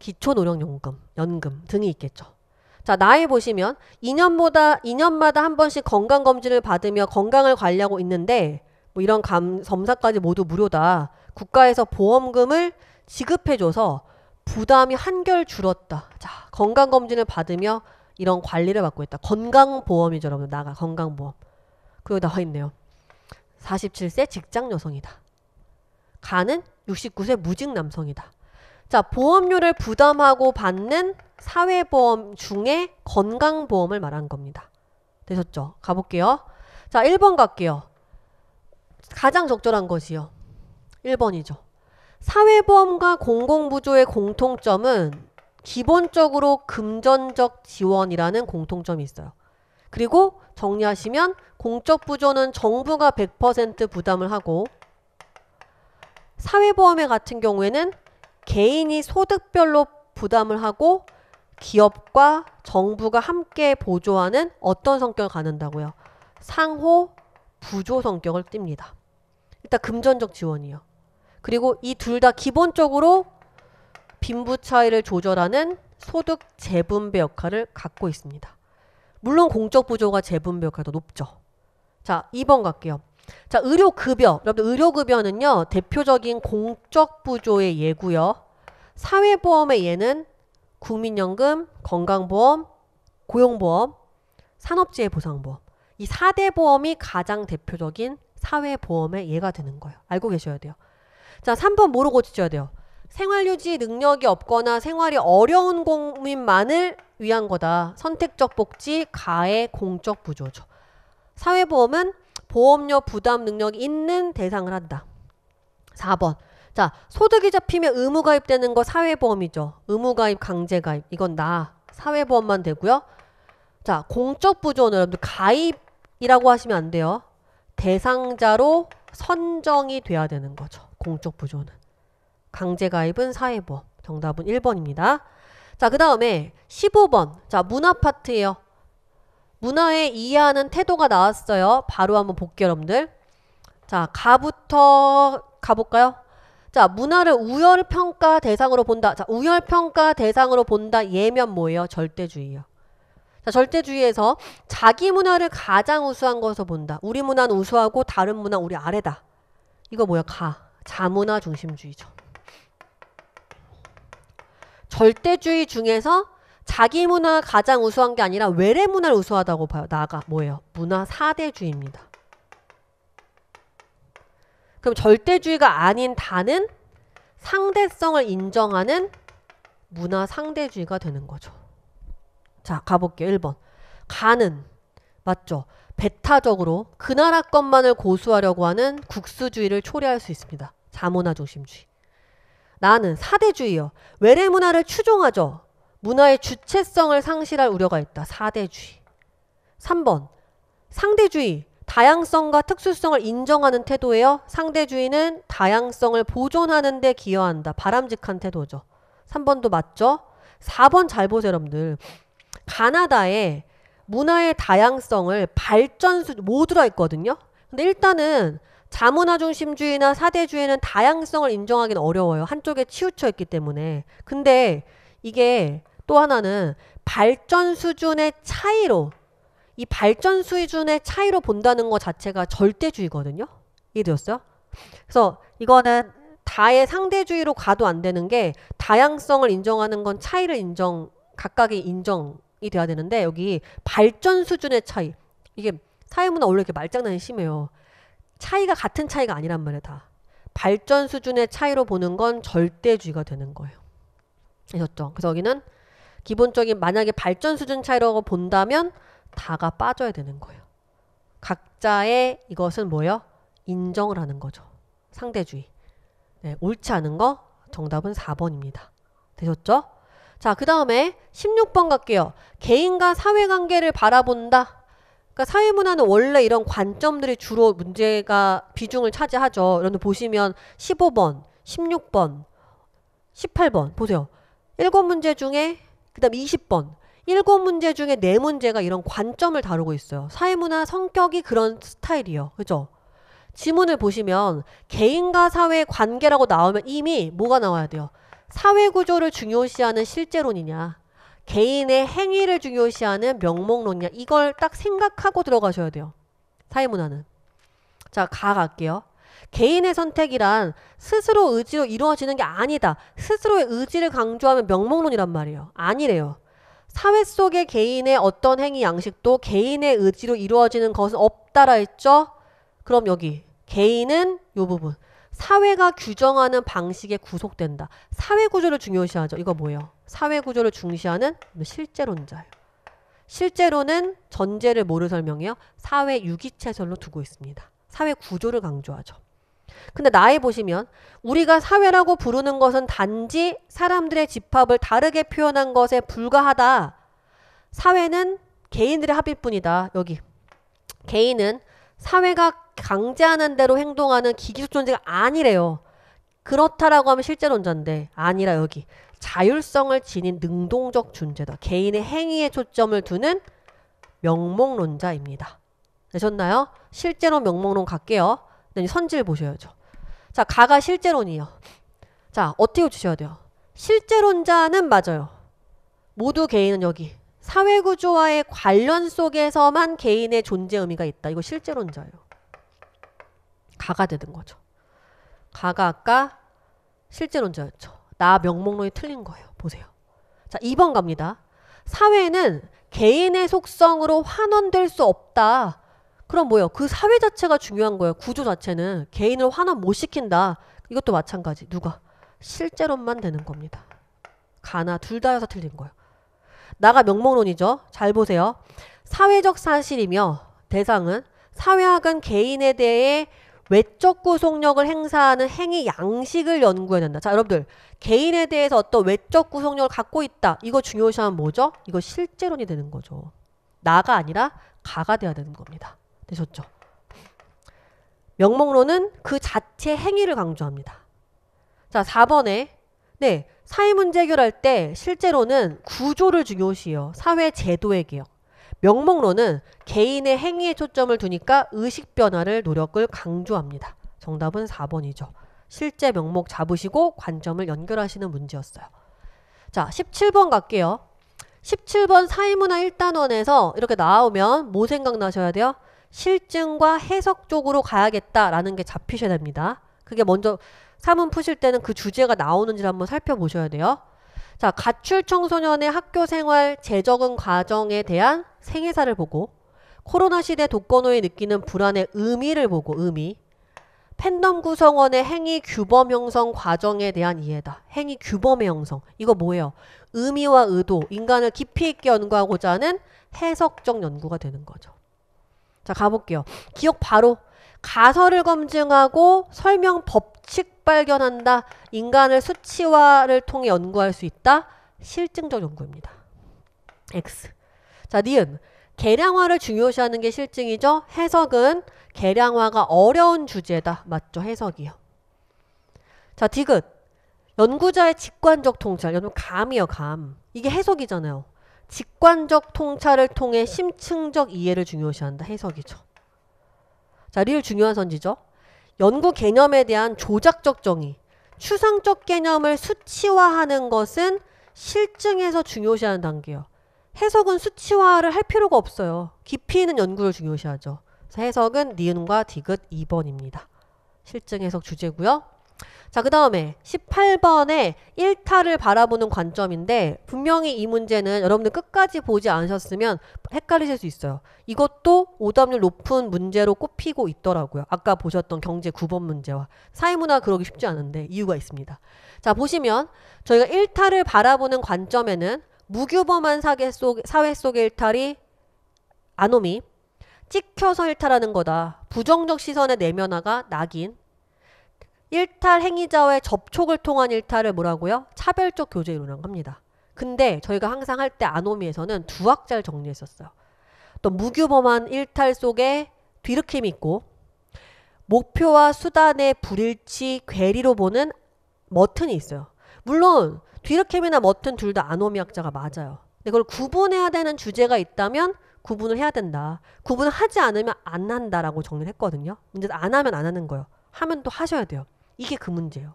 기초노령연금, 연금 등이 있겠죠. 자, 나이 보시면 2년보다 2년마다 한 번씩 건강 검진을 받으며 건강을 관리하고 있는데 뭐 이런 감, 검사까지 모두 무료다. 국가에서 보험금을 지급해줘서 부담이 한결 줄었다. 자, 건강검진을 받으며 이런 관리를 받고 있다. 건강보험이죠, 여러분. 나가, 건강보험. 그리고 나와 있네요. 47세 직장 여성이다. 가는 69세 무직 남성이다. 자, 보험료를 부담하고 받는 사회보험 중에 건강보험을 말한 겁니다. 되셨죠? 가볼게요. 자, 1번 갈게요. 가장 적절한 것이요. 1번이죠. 사회보험과 공공부조의 공통점은 기본적으로 금전적 지원이라는 공통점이 있어요. 그리고 정리하시면 공적부조는 정부가 100% 부담을 하고 사회보험의 같은 경우에는 개인이 소득별로 부담을 하고 기업과 정부가 함께 보조하는 어떤 성격을 갖는다고요? 상호 부조 성격을 띱니다. 일단 금전적 지원이요. 그리고 이 둘 다 기본적으로 빈부 차이를 조절하는 소득 재분배 역할을 갖고 있습니다. 물론 공적 부조가 재분배 역할도 높죠. 자, 2번 갈게요. 자, 의료급여. 여러분들 의료급여는요, 대표적인 공적 부조의 예고요. 사회보험의 예는 국민연금, 건강보험, 고용보험, 산업재해보상보험. 이 4대 보험이 가장 대표적인 사회보험의 예가 되는 거예요. 알고 계셔야 돼요. 자, 3번 뭐로 고쳐줘야 돼요? 생활유지 능력이 없거나 생활이 어려운 국민만을 위한 거다. 선택적 복지, 가해, 공적 부조죠 사회보험은 보험료 부담 능력이 있는 대상을 한다. 4번. 자, 소득이 잡히면 의무가입되는 거 사회보험이죠. 의무가입, 강제가입. 이건 나. 사회보험만 되고요. 자, 공적 부조는 여러분들 가입이라고 하시면 안 돼요. 대상자로 선정이 돼야 되는 거죠. 공적 부조는. 강제가입은 사회보험. 정답은 1번입니다. 자, 그 다음에 15번. 자, 문화 파트예요. 문화에 이해하는 태도가 나왔어요. 바로 한번 볼게요, 여러분들. 자, 가부터 가볼까요? 자, 문화를 우열평가 대상으로 본다. 자, 우열평가 대상으로 본다. 예면 뭐예요? 절대주의요. 자, 절대주의에서 자기 문화를 가장 우수한 것으로 본다. 우리 문화는 우수하고 다른 문화 우리 아래다. 이거 뭐야? 가. 자문화 중심주의죠. 절대주의 중에서 자기 문화 가장 우수한 게 아니라 외래 문화를 우수하다고 봐요. 나가 뭐예요? 문화 사대주의입니다. 그럼 절대주의가 아닌 다는 상대성을 인정하는 문화 상대주의가 되는 거죠. 자, 가볼게요. 1번. 가는. 맞죠? 배타적으로 그 나라 것만을 고수하려고 하는 국수주의를 초래할 수 있습니다. 자문화 중심주의. 나는 사대주의요. 외래 문화를 추종하죠. 문화의 주체성을 상실할 우려가 있다. 사대주의. 3번. 상대주의. 다양성과 특수성을 인정하는 태도예요. 상대주의는 다양성을 보존하는 데 기여한다. 바람직한 태도죠. 3번도 맞죠? 4번 잘 보세요, 여러분들. 가나다의 문화의 다양성을 발전수 모두라 있거든요. 근데 일단은 자문화 중심주의나 사대주의는 다양성을 인정하기는 어려워요. 한쪽에 치우쳐 있기 때문에. 근데 이게 또 하나는 발전 수준의 차이로 이 발전 수준의 차이로 본다는 것 자체가 절대주의거든요. 이해되었어요? 그래서 이거는 다의 상대주의로 가도 안 되는 게 다양성을 인정하는 건 차이를 인정 각각의 인정 이 돼야 되는데 여기 발전 수준의 차이 이게 사회문화 원래 이렇게 말장난이 심해요. 차이가 같은 차이가 아니란 말이에요 다. 발전 수준의 차이로 보는 건 절대주의가 되는 거예요. 아셨죠? 그래서 여기는 기본적인 만약에 발전 수준 차이라고 본다면 다가 빠져야 되는 거예요. 각자의 이것은 뭐예요? 인정을 하는 거죠. 상대주의. 네, 옳지 않은 거 정답은 4번입니다. 되셨죠? 자, 그 다음에 16번 갈게요. 개인과 사회관계를 바라본다. 그러니까 사회문화는 원래 이런 관점들이 주로 문제가 비중을 차지하죠. 여러분 보시면 15번, 16번, 18번 보세요. 7문제 중에 그 다음 20번 일곱 문제 중에 네 문제가 이런 관점을 다루고 있어요. 사회문화 성격이 그런 스타일이요. 그죠? 지문을 보시면 개인과 사회의 관계라고 나오면 이미 뭐가 나와야 돼요? 사회 구조를 중요시하는 실제론이냐 개인의 행위를 중요시하는 명목론이냐 이걸 딱 생각하고 들어가셔야 돼요. 사회문화는. 자, 가 갈게요. 개인의 선택이란 스스로 의지로 이루어지는 게 아니다. 스스로의 의지를 강조하면 명목론이란 말이에요. 아니래요. 사회 속의 개인의 어떤 행위 양식도 개인의 의지로 이루어지는 것은 없다라 했죠? 그럼 여기 개인은 요 부분. 사회가 규정하는 방식에 구속된다. 사회 구조를 중요시하죠. 이거 뭐예요? 사회 구조를 중시하는 실제론자예요. 실제로는 전제를 뭐를 설명해요? 사회 유기체설로 두고 있습니다. 사회 구조를 강조하죠. 근데 나에 보시면 우리가 사회라고 부르는 것은 단지 사람들의 집합을 다르게 표현한 것에 불과하다. 사회는 개인들의 합일 뿐이다. 여기 개인은 사회가 강제하는 대로 행동하는 기기적 존재가 아니래요. 그렇다라고 하면 실제론자인데 아니라 여기 자율성을 지닌 능동적 존재다. 개인의 행위에 초점을 두는 명목론자입니다. 되셨나요? 실제로 명목론 갈게요. 네, 선질 보셔야죠. 자, 가가 실제론이요 자, 어떻게 주셔야 돼요? 실제론자는 맞아요. 모두 개인은 여기 사회구조와의 관련 속에서만 개인의 존재 의미가 있다. 이거 실제론자예요. 가가 되는 거죠. 가가 아까 실제론자였죠. 나 명목론이 틀린 거예요. 보세요. 자, 2번 갑니다. 사회는 개인의 속성으로 환원될 수 없다. 그럼 뭐예요? 그 사회 자체가 중요한 거예요. 구조 자체는. 개인을 환원 못 시킨다. 이것도 마찬가지. 누가? 실제론만 되는 겁니다. 가나 둘 다여서 틀린 거예요. 나가 명목론이죠. 잘 보세요. 사회적 사실이며 대상은 사회학은 개인에 대해 외적 구속력을 행사하는 행위 양식을 연구해야 된다. 자, 여러분들 개인에 대해서 어떤 외적 구속력을 갖고 있다. 이거 중요시하면 뭐죠? 이거 실제론이 되는 거죠. 나가 아니라 가가 돼야 되는 겁니다. 되셨죠? 명목론은 그 자체 행위를 강조합니다. 자, 4번에 네, 사회 문제 해결할 때 실제로는 구조를 중요시해요. 사회 제도의 개혁. 명목론은 개인의 행위에 초점을 두니까 의식 변화를 노력을 강조합니다. 정답은 4번이죠. 실제 명목 잡으시고 관점을 연결하시는 문제였어요. 자, 17번 갈게요. 17번 사회문화 1단원에서 이렇게 나오면 뭐 생각나셔야 돼요? 실증과 해석 쪽으로 가야겠다라는 게 잡히셔야 됩니다. 그게 먼저 사문 푸실 때는 그 주제가 나오는지 를 한번 살펴보셔야 돼요. 자, 가출 청소년의 학교 생활 재적응 과정에 대한 생애사를 보고 코로나 시대 독거노예 느끼는 불안의 의미를 보고 의미 팬덤 구성원의 행위 규범 형성 과정에 대한 이해다. 행위 규범의 형성. 이거 뭐예요? 의미와 의도, 인간을 깊이 있게 연구하고자 하는 해석적 연구가 되는 거죠. 자, 가볼게요. 기억 바로 가설을 검증하고 설명 법칙 발견한다. 인간을 수치화를 통해 연구할 수 있다. 실증적 연구입니다. X. 자, 니은. 개량화를 중요시하는 게 실증이죠. 해석은 개량화가 어려운 주제다. 맞죠? 해석이요. 자, 디귿. 연구자의 직관적 통찰. 여러분 감이요, 감. 이게 해석이잖아요. 직관적 통찰을 통해 심층적 이해를 중요시한다. 해석이죠. 자, 리을 중요한 선지죠. 연구 개념에 대한 조작적 정의, 추상적 개념을 수치화하는 것은 실증에서 중요시하는 단계요 해석은 수치화를 할 필요가 없어요. 깊이 있는 연구를 중요시하죠. 해석은 니은과 디귿 2번입니다. 실증 해석 주제고요. 자, 그 다음에 18번에 1타를 바라보는 관점인데 분명히 이 문제는 여러분들 끝까지 보지 않으셨으면 헷갈리실 수 있어요. 이것도 오답률 높은 문제로 꼽히고 있더라고요. 아까 보셨던 경제 9번 문제와 사회문화 그러기 쉽지 않은데 이유가 있습니다. 자, 보시면 저희가 1타를 바라보는 관점에는 무규범한 사회, 속, 사회 속의 1탈이 아노미, 찍혀서 1타라는 거다. 부정적 시선의 내면화가 낙인, 일탈 행위자와의 접촉을 통한 일탈을 뭐라고요? 차별적 교제 이론이라고 합니다. 근데 저희가 항상 할 때 아노미에서는 두 학자를 정리했었어요. 또 무규범한 일탈 속에 뒤르킴이 있고 목표와 수단의 불일치 괴리로 보는 머튼이 있어요. 물론 뒤르킴이나 머튼 둘 다 아노미 학자가 맞아요. 근데 그걸 구분해야 되는 주제가 있다면 구분을 해야 된다. 구분 하지 않으면 안난다라고 정리를 했거든요. 이제 는안 하면 안 하는 거예요. 하면 또 하셔야 돼요. 이게 그 문제예요.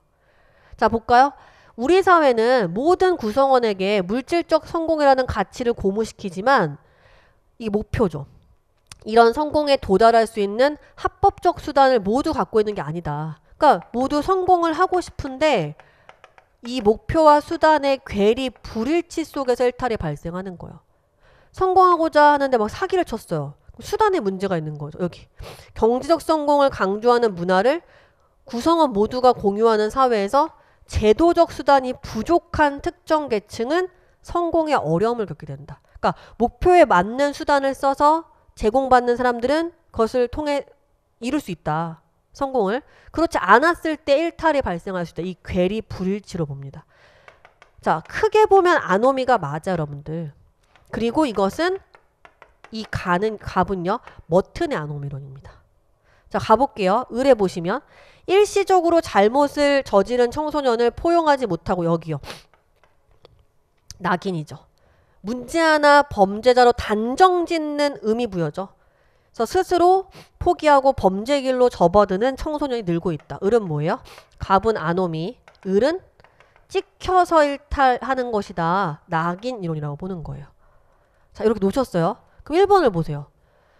자, 볼까요? 우리 사회는 모든 구성원에게 물질적 성공이라는 가치를 고무시키지만 이 목표죠. 이런 성공에 도달할 수 있는 합법적 수단을 모두 갖고 있는 게 아니다. 그러니까 모두 성공을 하고 싶은데 이 목표와 수단의 괴리 불일치 속에서 일탈이 발생하는 거예요. 성공하고자 하는데 막 사기를 쳤어요. 수단에 문제가 있는 거죠. 여기 경제적 성공을 강조하는 문화를 구성원 모두가 공유하는 사회에서 제도적 수단이 부족한 특정 계층은 성공에 어려움을 겪게 된다. 그러니까 목표에 맞는 수단을 써서 제공받는 사람들은 그것을 통해 이룰 수 있다. 성공을. 그렇지 않았을 때 일탈이 발생할 수 있다. 이 괴리 불일치로 봅니다. 자, 크게 보면 아노미가 맞아, 여러분들. 그리고 이것은 이 가는 갑은요, 머튼의 아노미론입니다. 자, 가볼게요. 을에 보시면 일시적으로 잘못을 저지른 청소년을 포용하지 못하고 여기요. 낙인이죠. 문제 하나 범죄자로 단정 짓는 의미 부여죠. 그래서 스스로 포기하고 범죄 길로 접어드는 청소년이 늘고 있다. 을은 뭐예요? 갑은 아노미, 을은 찍혀서 일탈하는 것이다. 낙인 이론이라고 보는 거예요. 자, 이렇게 놓으셨어요 그럼 1번을 보세요.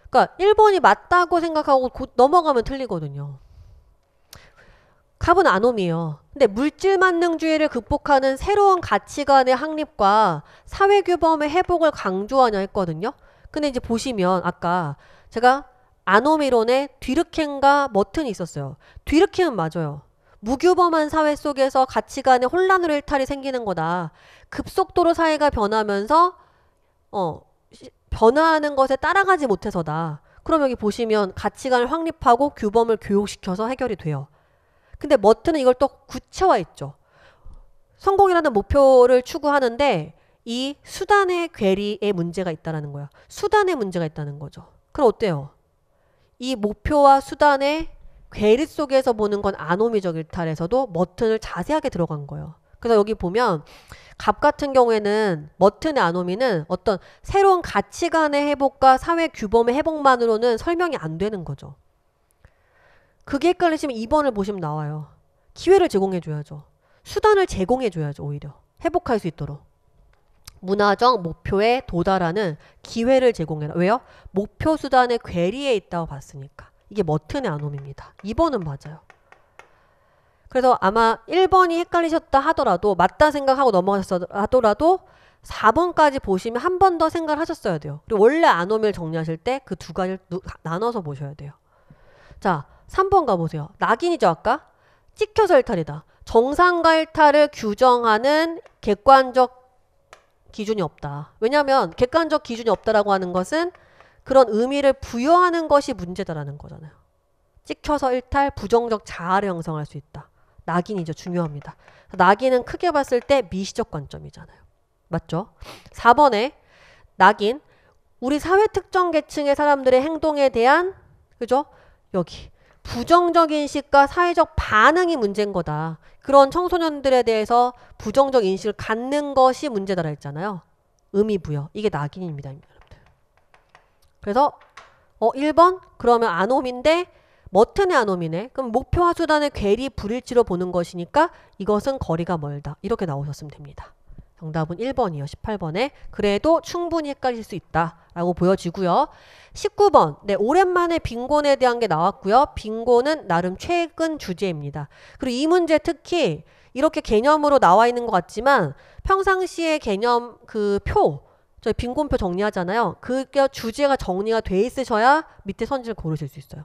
그러니까 1번이 맞다고 생각하고 곧 넘어가면 틀리거든요. 카본 아놈이요 근데 물질 만능주의를 극복하는 새로운 가치관의 확립과 사회 규범의 회복을 강조하냐 했거든요. 근데 이제 보시면 아까 제가 아노미론의 뒤르켄과 머튼이 있었어요. 뒤르켄은 맞아요. 무규범한 사회 속에서 가치관의 혼란으로 일탈이 생기는 거다. 급속도로 사회가 변하면서 어 변화하는 것에 따라가지 못해서다. 그럼 여기 보시면 가치관을 확립하고 규범을 교육시켜서 해결이 돼요. 근데 머튼은 이걸 또 구체화했죠. 성공이라는 목표를 추구하는데 이 수단의 괴리에 문제가 있다라는 거야. 수단의 문제가 있다는 거죠. 그럼 어때요? 이 목표와 수단의 괴리 속에서 보는 건 아노미적 일탈에서도 머튼을 자세하게 들어간 거예요. 그래서 여기 보면 갑 같은 경우에는 머튼의 아노미는 어떤 새로운 가치관의 회복과 사회 규범의 회복만으로는 설명이 안 되는 거죠. 그게 헷갈리시면 2번을 보시면 나와요. 기회를 제공해줘야죠. 수단을 제공해줘야죠, 오히려. 회복할 수 있도록. 문화적 목표에 도달하는 기회를 제공해라. 왜요? 목표 수단의 괴리에 있다고 봤으니까. 이게 머튼의 아놈입니다. 2번은 맞아요. 그래서 아마 1번이 헷갈리셨다 하더라도 맞다 생각하고 넘어가셨더라도 4번까지 보시면 한 번 더 생각을 하셨어야 돼요. 그리고 원래 아노밀 정리하실 때 그 두 가지를 나눠서 보셔야 돼요. 자, 3번 가보세요. 낙인이죠, 아까? 찍혀서 일탈이다. 정상과 일탈을 규정하는 객관적 기준이 없다. 왜냐하면 객관적 기준이 없다라고 하는 것은 그런 의미를 부여하는 것이 문제다라는 거잖아요. 찍혀서 일탈, 부정적 자아를 형성할 수 있다. 낙인이죠. 중요합니다. 낙인은 크게 봤을 때 미시적 관점이잖아요. 맞죠? 4번에 낙인, 우리 사회 특정 계층의 사람들의 행동에 대한 그죠? 여기 부정적인 식과 사회적 반응이 문제인 거다. 그런 청소년들에 대해서 부정적 인식을 갖는 것이 문제다라 했잖아요. 의미 부여. 이게 낙인입니다. 여러분들. 그래서 어 1번 그러면 아놈인데 머튼의 아놈이네. 그럼 목표와 수단의 괴리 불일치로 보는 것이니까 이것은 거리가 멀다. 이렇게 나오셨으면 됩니다. 정답은 1번이요. 18번에 그래도 충분히 헷갈릴 수 있다. 라고 보여지고요. 19번. 네, 오랜만에 빈곤에 대한 게 나왔고요. 빈곤은 나름 최근 주제입니다. 그리고 이 문제 특히 이렇게 개념으로 나와 있는 것 같지만 평상시에 개념 그 표, 저희 빈곤표 정리하잖아요. 그 주제가 정리가 돼 있으셔야 밑에 선지를 고르실 수 있어요.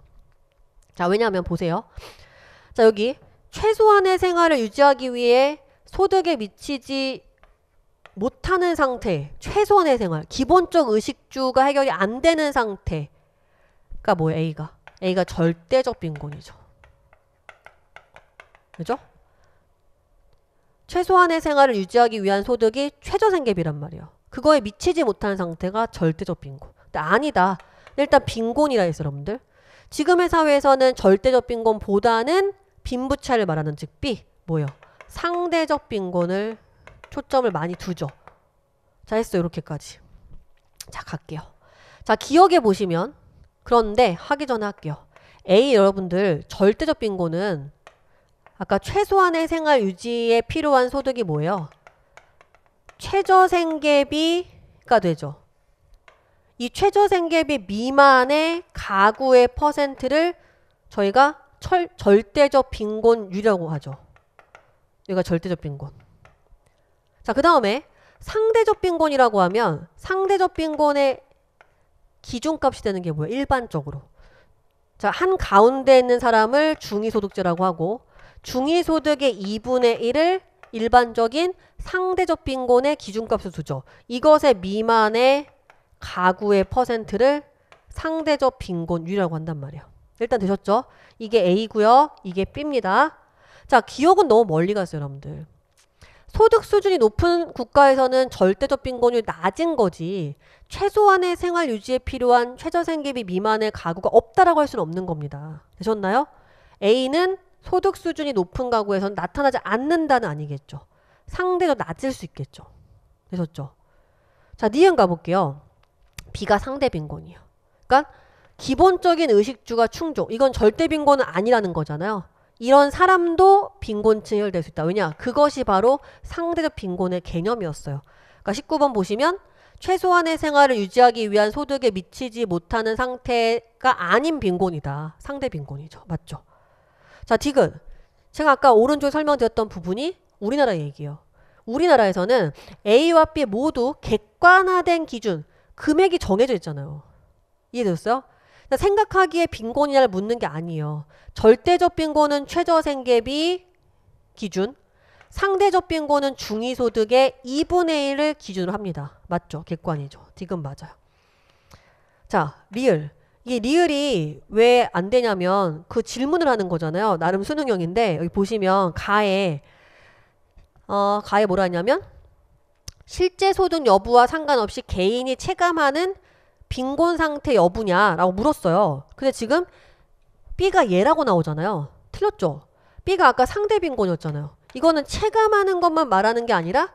자, 왜냐하면 보세요. 자, 여기 최소한의 생활을 유지하기 위해 소득에 미치지 못하는 상태, 최소한의 생활, 기본적 의식주가 해결이 안 되는 상태가 그러니까 뭐예요, A가? A가 절대적 빈곤이죠. 그죠? 최소한의 생활을 유지하기 위한 소득이 최저생계비란 말이에요. 그거에 미치지 못하 상태가 절대적 빈곤. 근데 아니다. 일단 빈곤이라 해서 여러분들. 지금의 사회에서는 절대적 빈곤보다는 빈부차를 말하는 즉 B 뭐예요? 상대적 빈곤을 초점을 많이 두죠. 자 했어요. 이렇게까지. 자 갈게요. 자 기억해 보시면 그런데 하기 전에 할게요. A 여러분들 절대적 빈곤은 아까 최소한의 생활 유지에 필요한 소득이 뭐예요? 최저생계비가 되죠. 이 최저생계비 미만의 가구의 퍼센트를 저희가 철, 절대적 빈곤유이라고 하죠. 여기가 절대적 빈곤. 자, 그 다음에 상대적 빈곤이라고 하면 상대적 빈곤의 기준값이 되는 게 뭐예요? 일반적으로. 자, 한 가운데 있는 사람을 중위소득제라고 하고 중위소득의 2분의 1을 일반적인 상대적 빈곤의 기준값을 두죠. 이것의 미만의 가구의 퍼센트를 상대적 빈곤율이라고 한단 말이에요. 일단 되셨죠? 이게 A고요. 이게 B입니다. 자, 기억은 너무 멀리 갔어요, 여러분들. 소득 수준이 높은 국가에서는 절대적 빈곤율 낮은 거지 최소한의 생활 유지에 필요한 최저생계비 미만의 가구가 없다라고 할 수는 없는 겁니다. 되셨나요? A는 소득 수준이 높은 가구에선 나타나지 않는다는 아니겠죠. 상대적 낮을 수 있겠죠. 되셨죠? 자, 니은 가볼게요. B가 상대 빈곤이에요. 그러니까 기본적인 의식주가 충족. 이건 절대 빈곤은 아니라는 거잖아요. 이런 사람도 빈곤 층열될 수 있다. 왜냐? 그것이 바로 상대적 빈곤의 개념이었어요. 그러니까 19번 보시면 최소한의 생활을 유지하기 위한 소득에 미치지 못하는 상태가 아닌 빈곤이다. 상대 빈곤이죠. 맞죠? 자, 디귿. 제가 아까 오른쪽 에 설명드렸던 부분이 우리나라 얘기예요. 우리나라에서는 A와 B 모두 객관화된 기준, 금액이 정해져 있잖아요. 이해되셨어요? 생각하기에 빈곤이냐를 묻는 게 아니에요. 절대적 빈곤은 최저생계비 기준, 상대적 빈곤은 중위소득의 2분의 1을 기준으로 합니다. 맞죠? 객관이죠. 지금 맞아요. 자, 리을. 이 리을이 왜 안 되냐면 그 질문을 하는 거잖아요. 나름 수능형인데 여기 보시면 가에 어, 가에 뭐라 했냐면 실제 소득 여부와 상관없이 개인이 체감하는 빈곤 상태 여부냐라고 물었어요. 근데 지금 B가 얘라고 나오잖아요. 틀렸죠? B가 아까 상대 빈곤이었잖아요. 이거는 체감하는 것만 말하는 게 아니라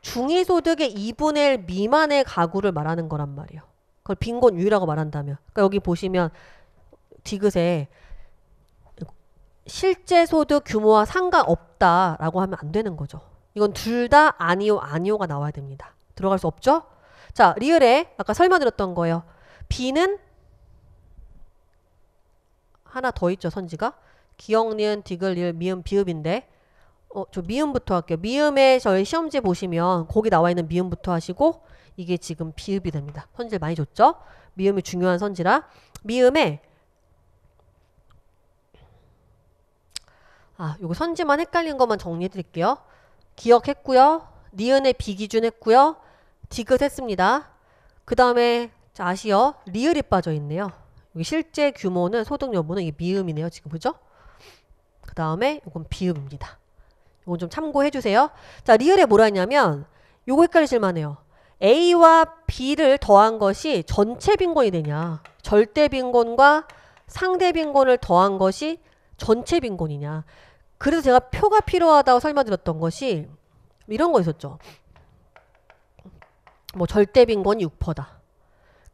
중위소득의 2분의 1 미만의 가구를 말하는 거란 말이에요. 그걸 빈곤 유유라고 말한다면. 그러니까 여기 보시면 디귿에 실제 소득 규모와 상관없다라고 하면 안 되는 거죠. 이건 둘 다아니오아니오가 나와야 됩니다. 들어갈 수 없죠? 자, 리을에 아까 설명드렸던 거예요. B는 하나 더 있죠, 선지가. 기억, 니은, 디귿, 리을, 미음, 비읍인데 어, 저 미음부터 할게요. 미음에 저희 시험지 보시면 거기 나와 있는 미음부터 하시고 이게 지금 비읍이 됩니다. 선지를 많이 줬죠? 미음이 중요한 선지라 미음에 아, 요거 선지만 헷갈린 것만 정리해 드릴게요. 기억했고요. 니은에 비기준 했고요. 디귿했습니다. 그 다음에 아시어 리을이 빠져 있네요. 실제 규모는 소득 여부는 미음이네요. 지금 그죠? 그 다음에 이건 비음입니다. 이건 좀 참고해 주세요. 자 리을에 뭐라 했냐면 요거 헷갈리실만 해요. A와 B를 더한 것이 전체 빈곤이 되냐 절대 빈곤과 상대 빈곤을 더한 것이 전체 빈곤이냐 그래서 제가 표가 필요하다고 설명드렸던 것이 이런 거 있었죠. 뭐 절대 빈곤이 6%다.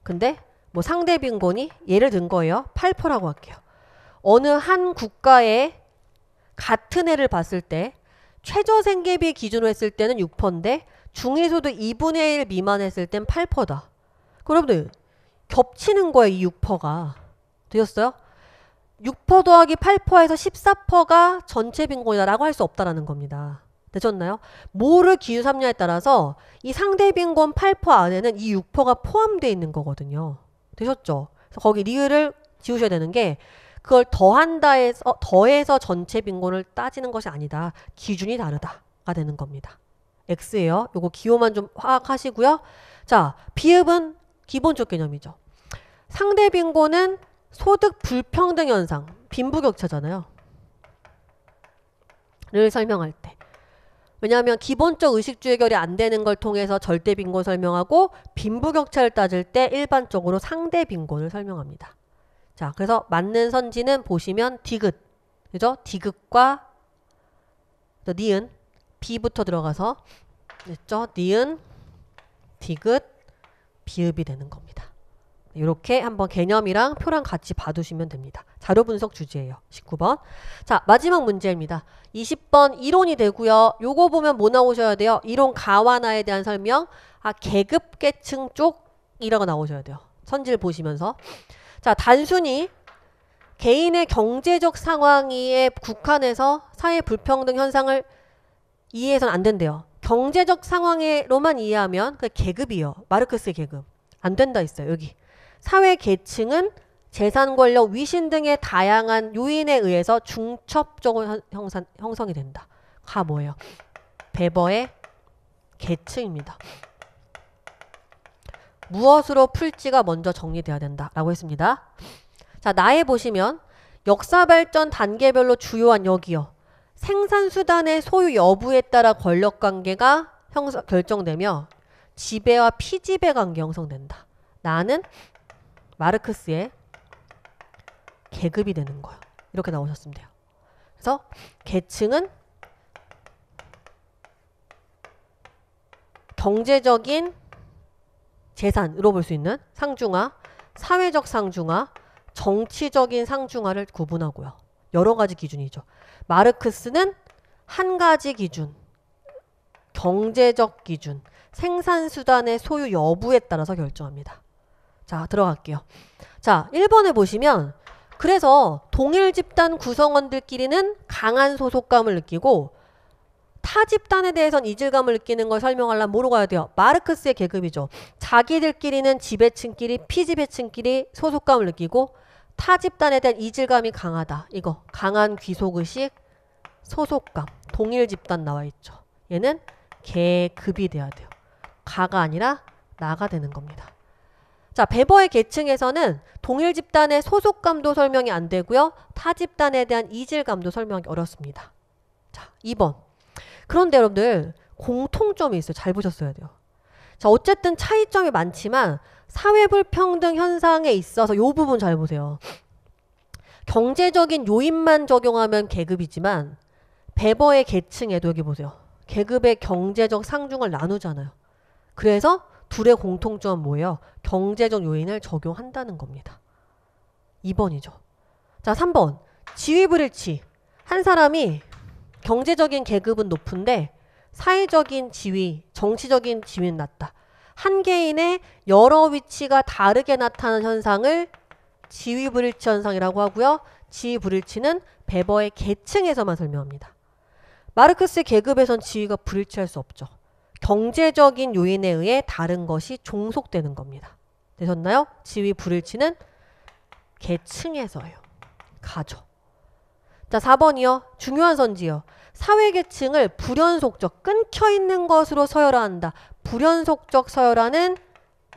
근데 뭐 상대 빈곤이 예를 든 거예요. 8%라고 할게요. 어느 한 국가의 같은 애를 봤을 때 최저 생계비 기준으로 했을 때는 6%인데 중위소득 2분의 1 미만 했을 땐 8%다. 여러분들 겹치는 거예요. 이 6%가. 되셨어요? 6% 더하기 8%에서 14%가 전체 빈곤이다라고 할 수 없다라는 겁니다. 되셨나요? 뭐를 기후 삼냐에 따라서 이 상대 빈곤 8% 안에는 이 6%가 포함되어 있는 거거든요. 되셨죠? 그래서 거기 리을을 지우셔야 되는 게 그걸 더한다 해서 어, 더해서 전체 빈곤을 따지는 것이 아니다. 기준이 다르다가 되는 겁니다. X예요. 요거 기호만 좀 파악하시고요. 자, 비읍은 기본적 개념이죠. 상대 빈곤은 소득 불평등 현상, 빈부격차잖아요. 를 설명할 때 왜냐하면 기본적 의식주 해결이 안 되는 걸 통해서 절대 빈곤 설명하고 빈부격차를 따질 때 일반적으로 상대 빈곤을 설명합니다. 자, 그래서 맞는 선지는 보시면 디귿, 그죠? 디귿과 니은, 비부터 들어가서 됐죠? 니은, 디귿, 비읍이 되는 겁니다. 이렇게 한번 개념이랑 표랑 같이 봐두시면 됩니다. 자료 분석 주제예요. 19번. 자, 마지막 문제입니다. 20번 이론이 되고요. 요거 보면 뭐 나오셔야 돼요? 이론 가와나에 대한 설명. 아, 계급 계층 쪽이라고 나오셔야 돼요. 선를 보시면서. 자, 단순히 개인의 경제적 상황에 국한해서 사회 불평등 현상을 이해해서는 안 된대요. 경제적 상황에로만 이해하면 그 계급이요. 마르크스의 계급. 안 된다 있어요. 여기. 사회 계층은 재산 권력 위신 등의 다양한 요인에 의해서 중첩적으로 형산, 형성이 된다. 가 뭐예요? 베버의 계층입니다. 무엇으로 풀지가 먼저 정리돼야 된다라고 했습니다. 자, 나에 보시면 역사 발전 단계별로 주요한 여기요. 생산 수단의 소유 여부에 따라 권력 관계가 형성 결정되며 지배와 피지배 관계 형성된다. 나는 마르크스의 계급이 되는 거예요. 이렇게 나오셨으면 돼요. 그래서 계층은 경제적인 재산으로 볼 수 있는 상중하, 사회적 상중하, 정치적인 상중하를 구분하고요. 여러 가지 기준이죠. 마르크스는 한 가지 기준, 경제적 기준, 생산수단의 소유 여부에 따라서 결정합니다. 자, 들어갈게요. 자, 1번에 보시면 그래서 동일 집단 구성원들끼리는 강한 소속감을 느끼고 타 집단에 대해선 이질감을 느끼는 걸 설명하려면 뭐로 가야 돼요? 마르크스의 계급이죠. 자기들끼리는 지배층끼리, 피지배층끼리 소속감을 느끼고 타 집단에 대한 이질감이 강하다. 이거 강한 귀속의식, 소속감, 동일 집단 나와 있죠. 얘는 계급이 돼야 돼요. 가가 아니라 나가 되는 겁니다. 자, 베버의 계층에서는 동일 집단의 소속감도 설명이 안 되고요. 타 집단에 대한 이질감도 설명하기 어렵습니다. 자, 2번. 그런데 여러분들 공통점이 있어요. 잘 보셨어야 돼요. 자, 어쨌든 차이점이 많지만 사회 불평등 현상에 있어서 요 부분 잘 보세요. 경제적인 요인만 적용하면 계급이지만 베버의 계층에도 여기 보세요. 계급의 경제적 상중을 나누잖아요. 그래서 둘의 공통점 은 뭐예요? 경제적 요인을 적용한다는 겁니다. 2번이죠. 자, 3번. 지위 불일치. 한 사람이 경제적인 계급은 높은데 사회적인 지위, 정치적인 지위는 낮다. 한 개인의 여러 위치가 다르게 나타나는 현상을 지위 불일치 현상이라고 하고요. 지위 불일치는 베버의 계층에서만 설명합니다. 마르크스의 계급에선 지위가 불일치할 수 없죠. 경제적인 요인에 의해 다른 것이 종속되는 겁니다. 되셨나요? 지위 불일치는 계층에서요. 가죠. 자, 4번이요. 중요한 선지요. 사회계층을 불연속적, 끊겨있는 것으로 서열화한다. 불연속적 서열화는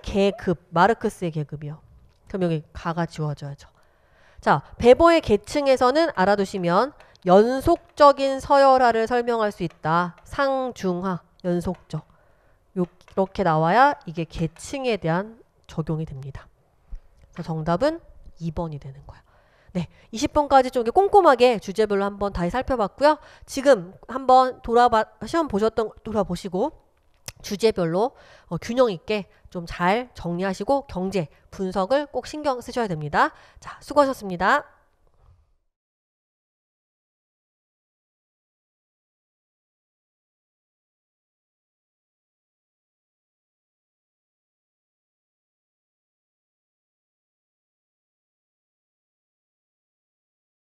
계급, 마르크스의 계급이요. 그럼 여기 가가 지워져야죠. 자, 베버의 계층에서는 알아두시면 연속적인 서열화를 설명할 수 있다. 상중하. 연속적 이렇게 나와야 이게 계층에 대한 적용이 됩니다. 정답은 2번이 되는 거야. 네, 20번까지 좀 꼼꼼하게 주제별로 한번 다 살펴봤고요. 지금 한번 돌아봐 시험 보셨던 돌아보시고 주제별로 어, 균형 있게 좀 잘 정리하시고 경제 분석을 꼭 신경 쓰셔야 됩니다. 자, 수고하셨습니다.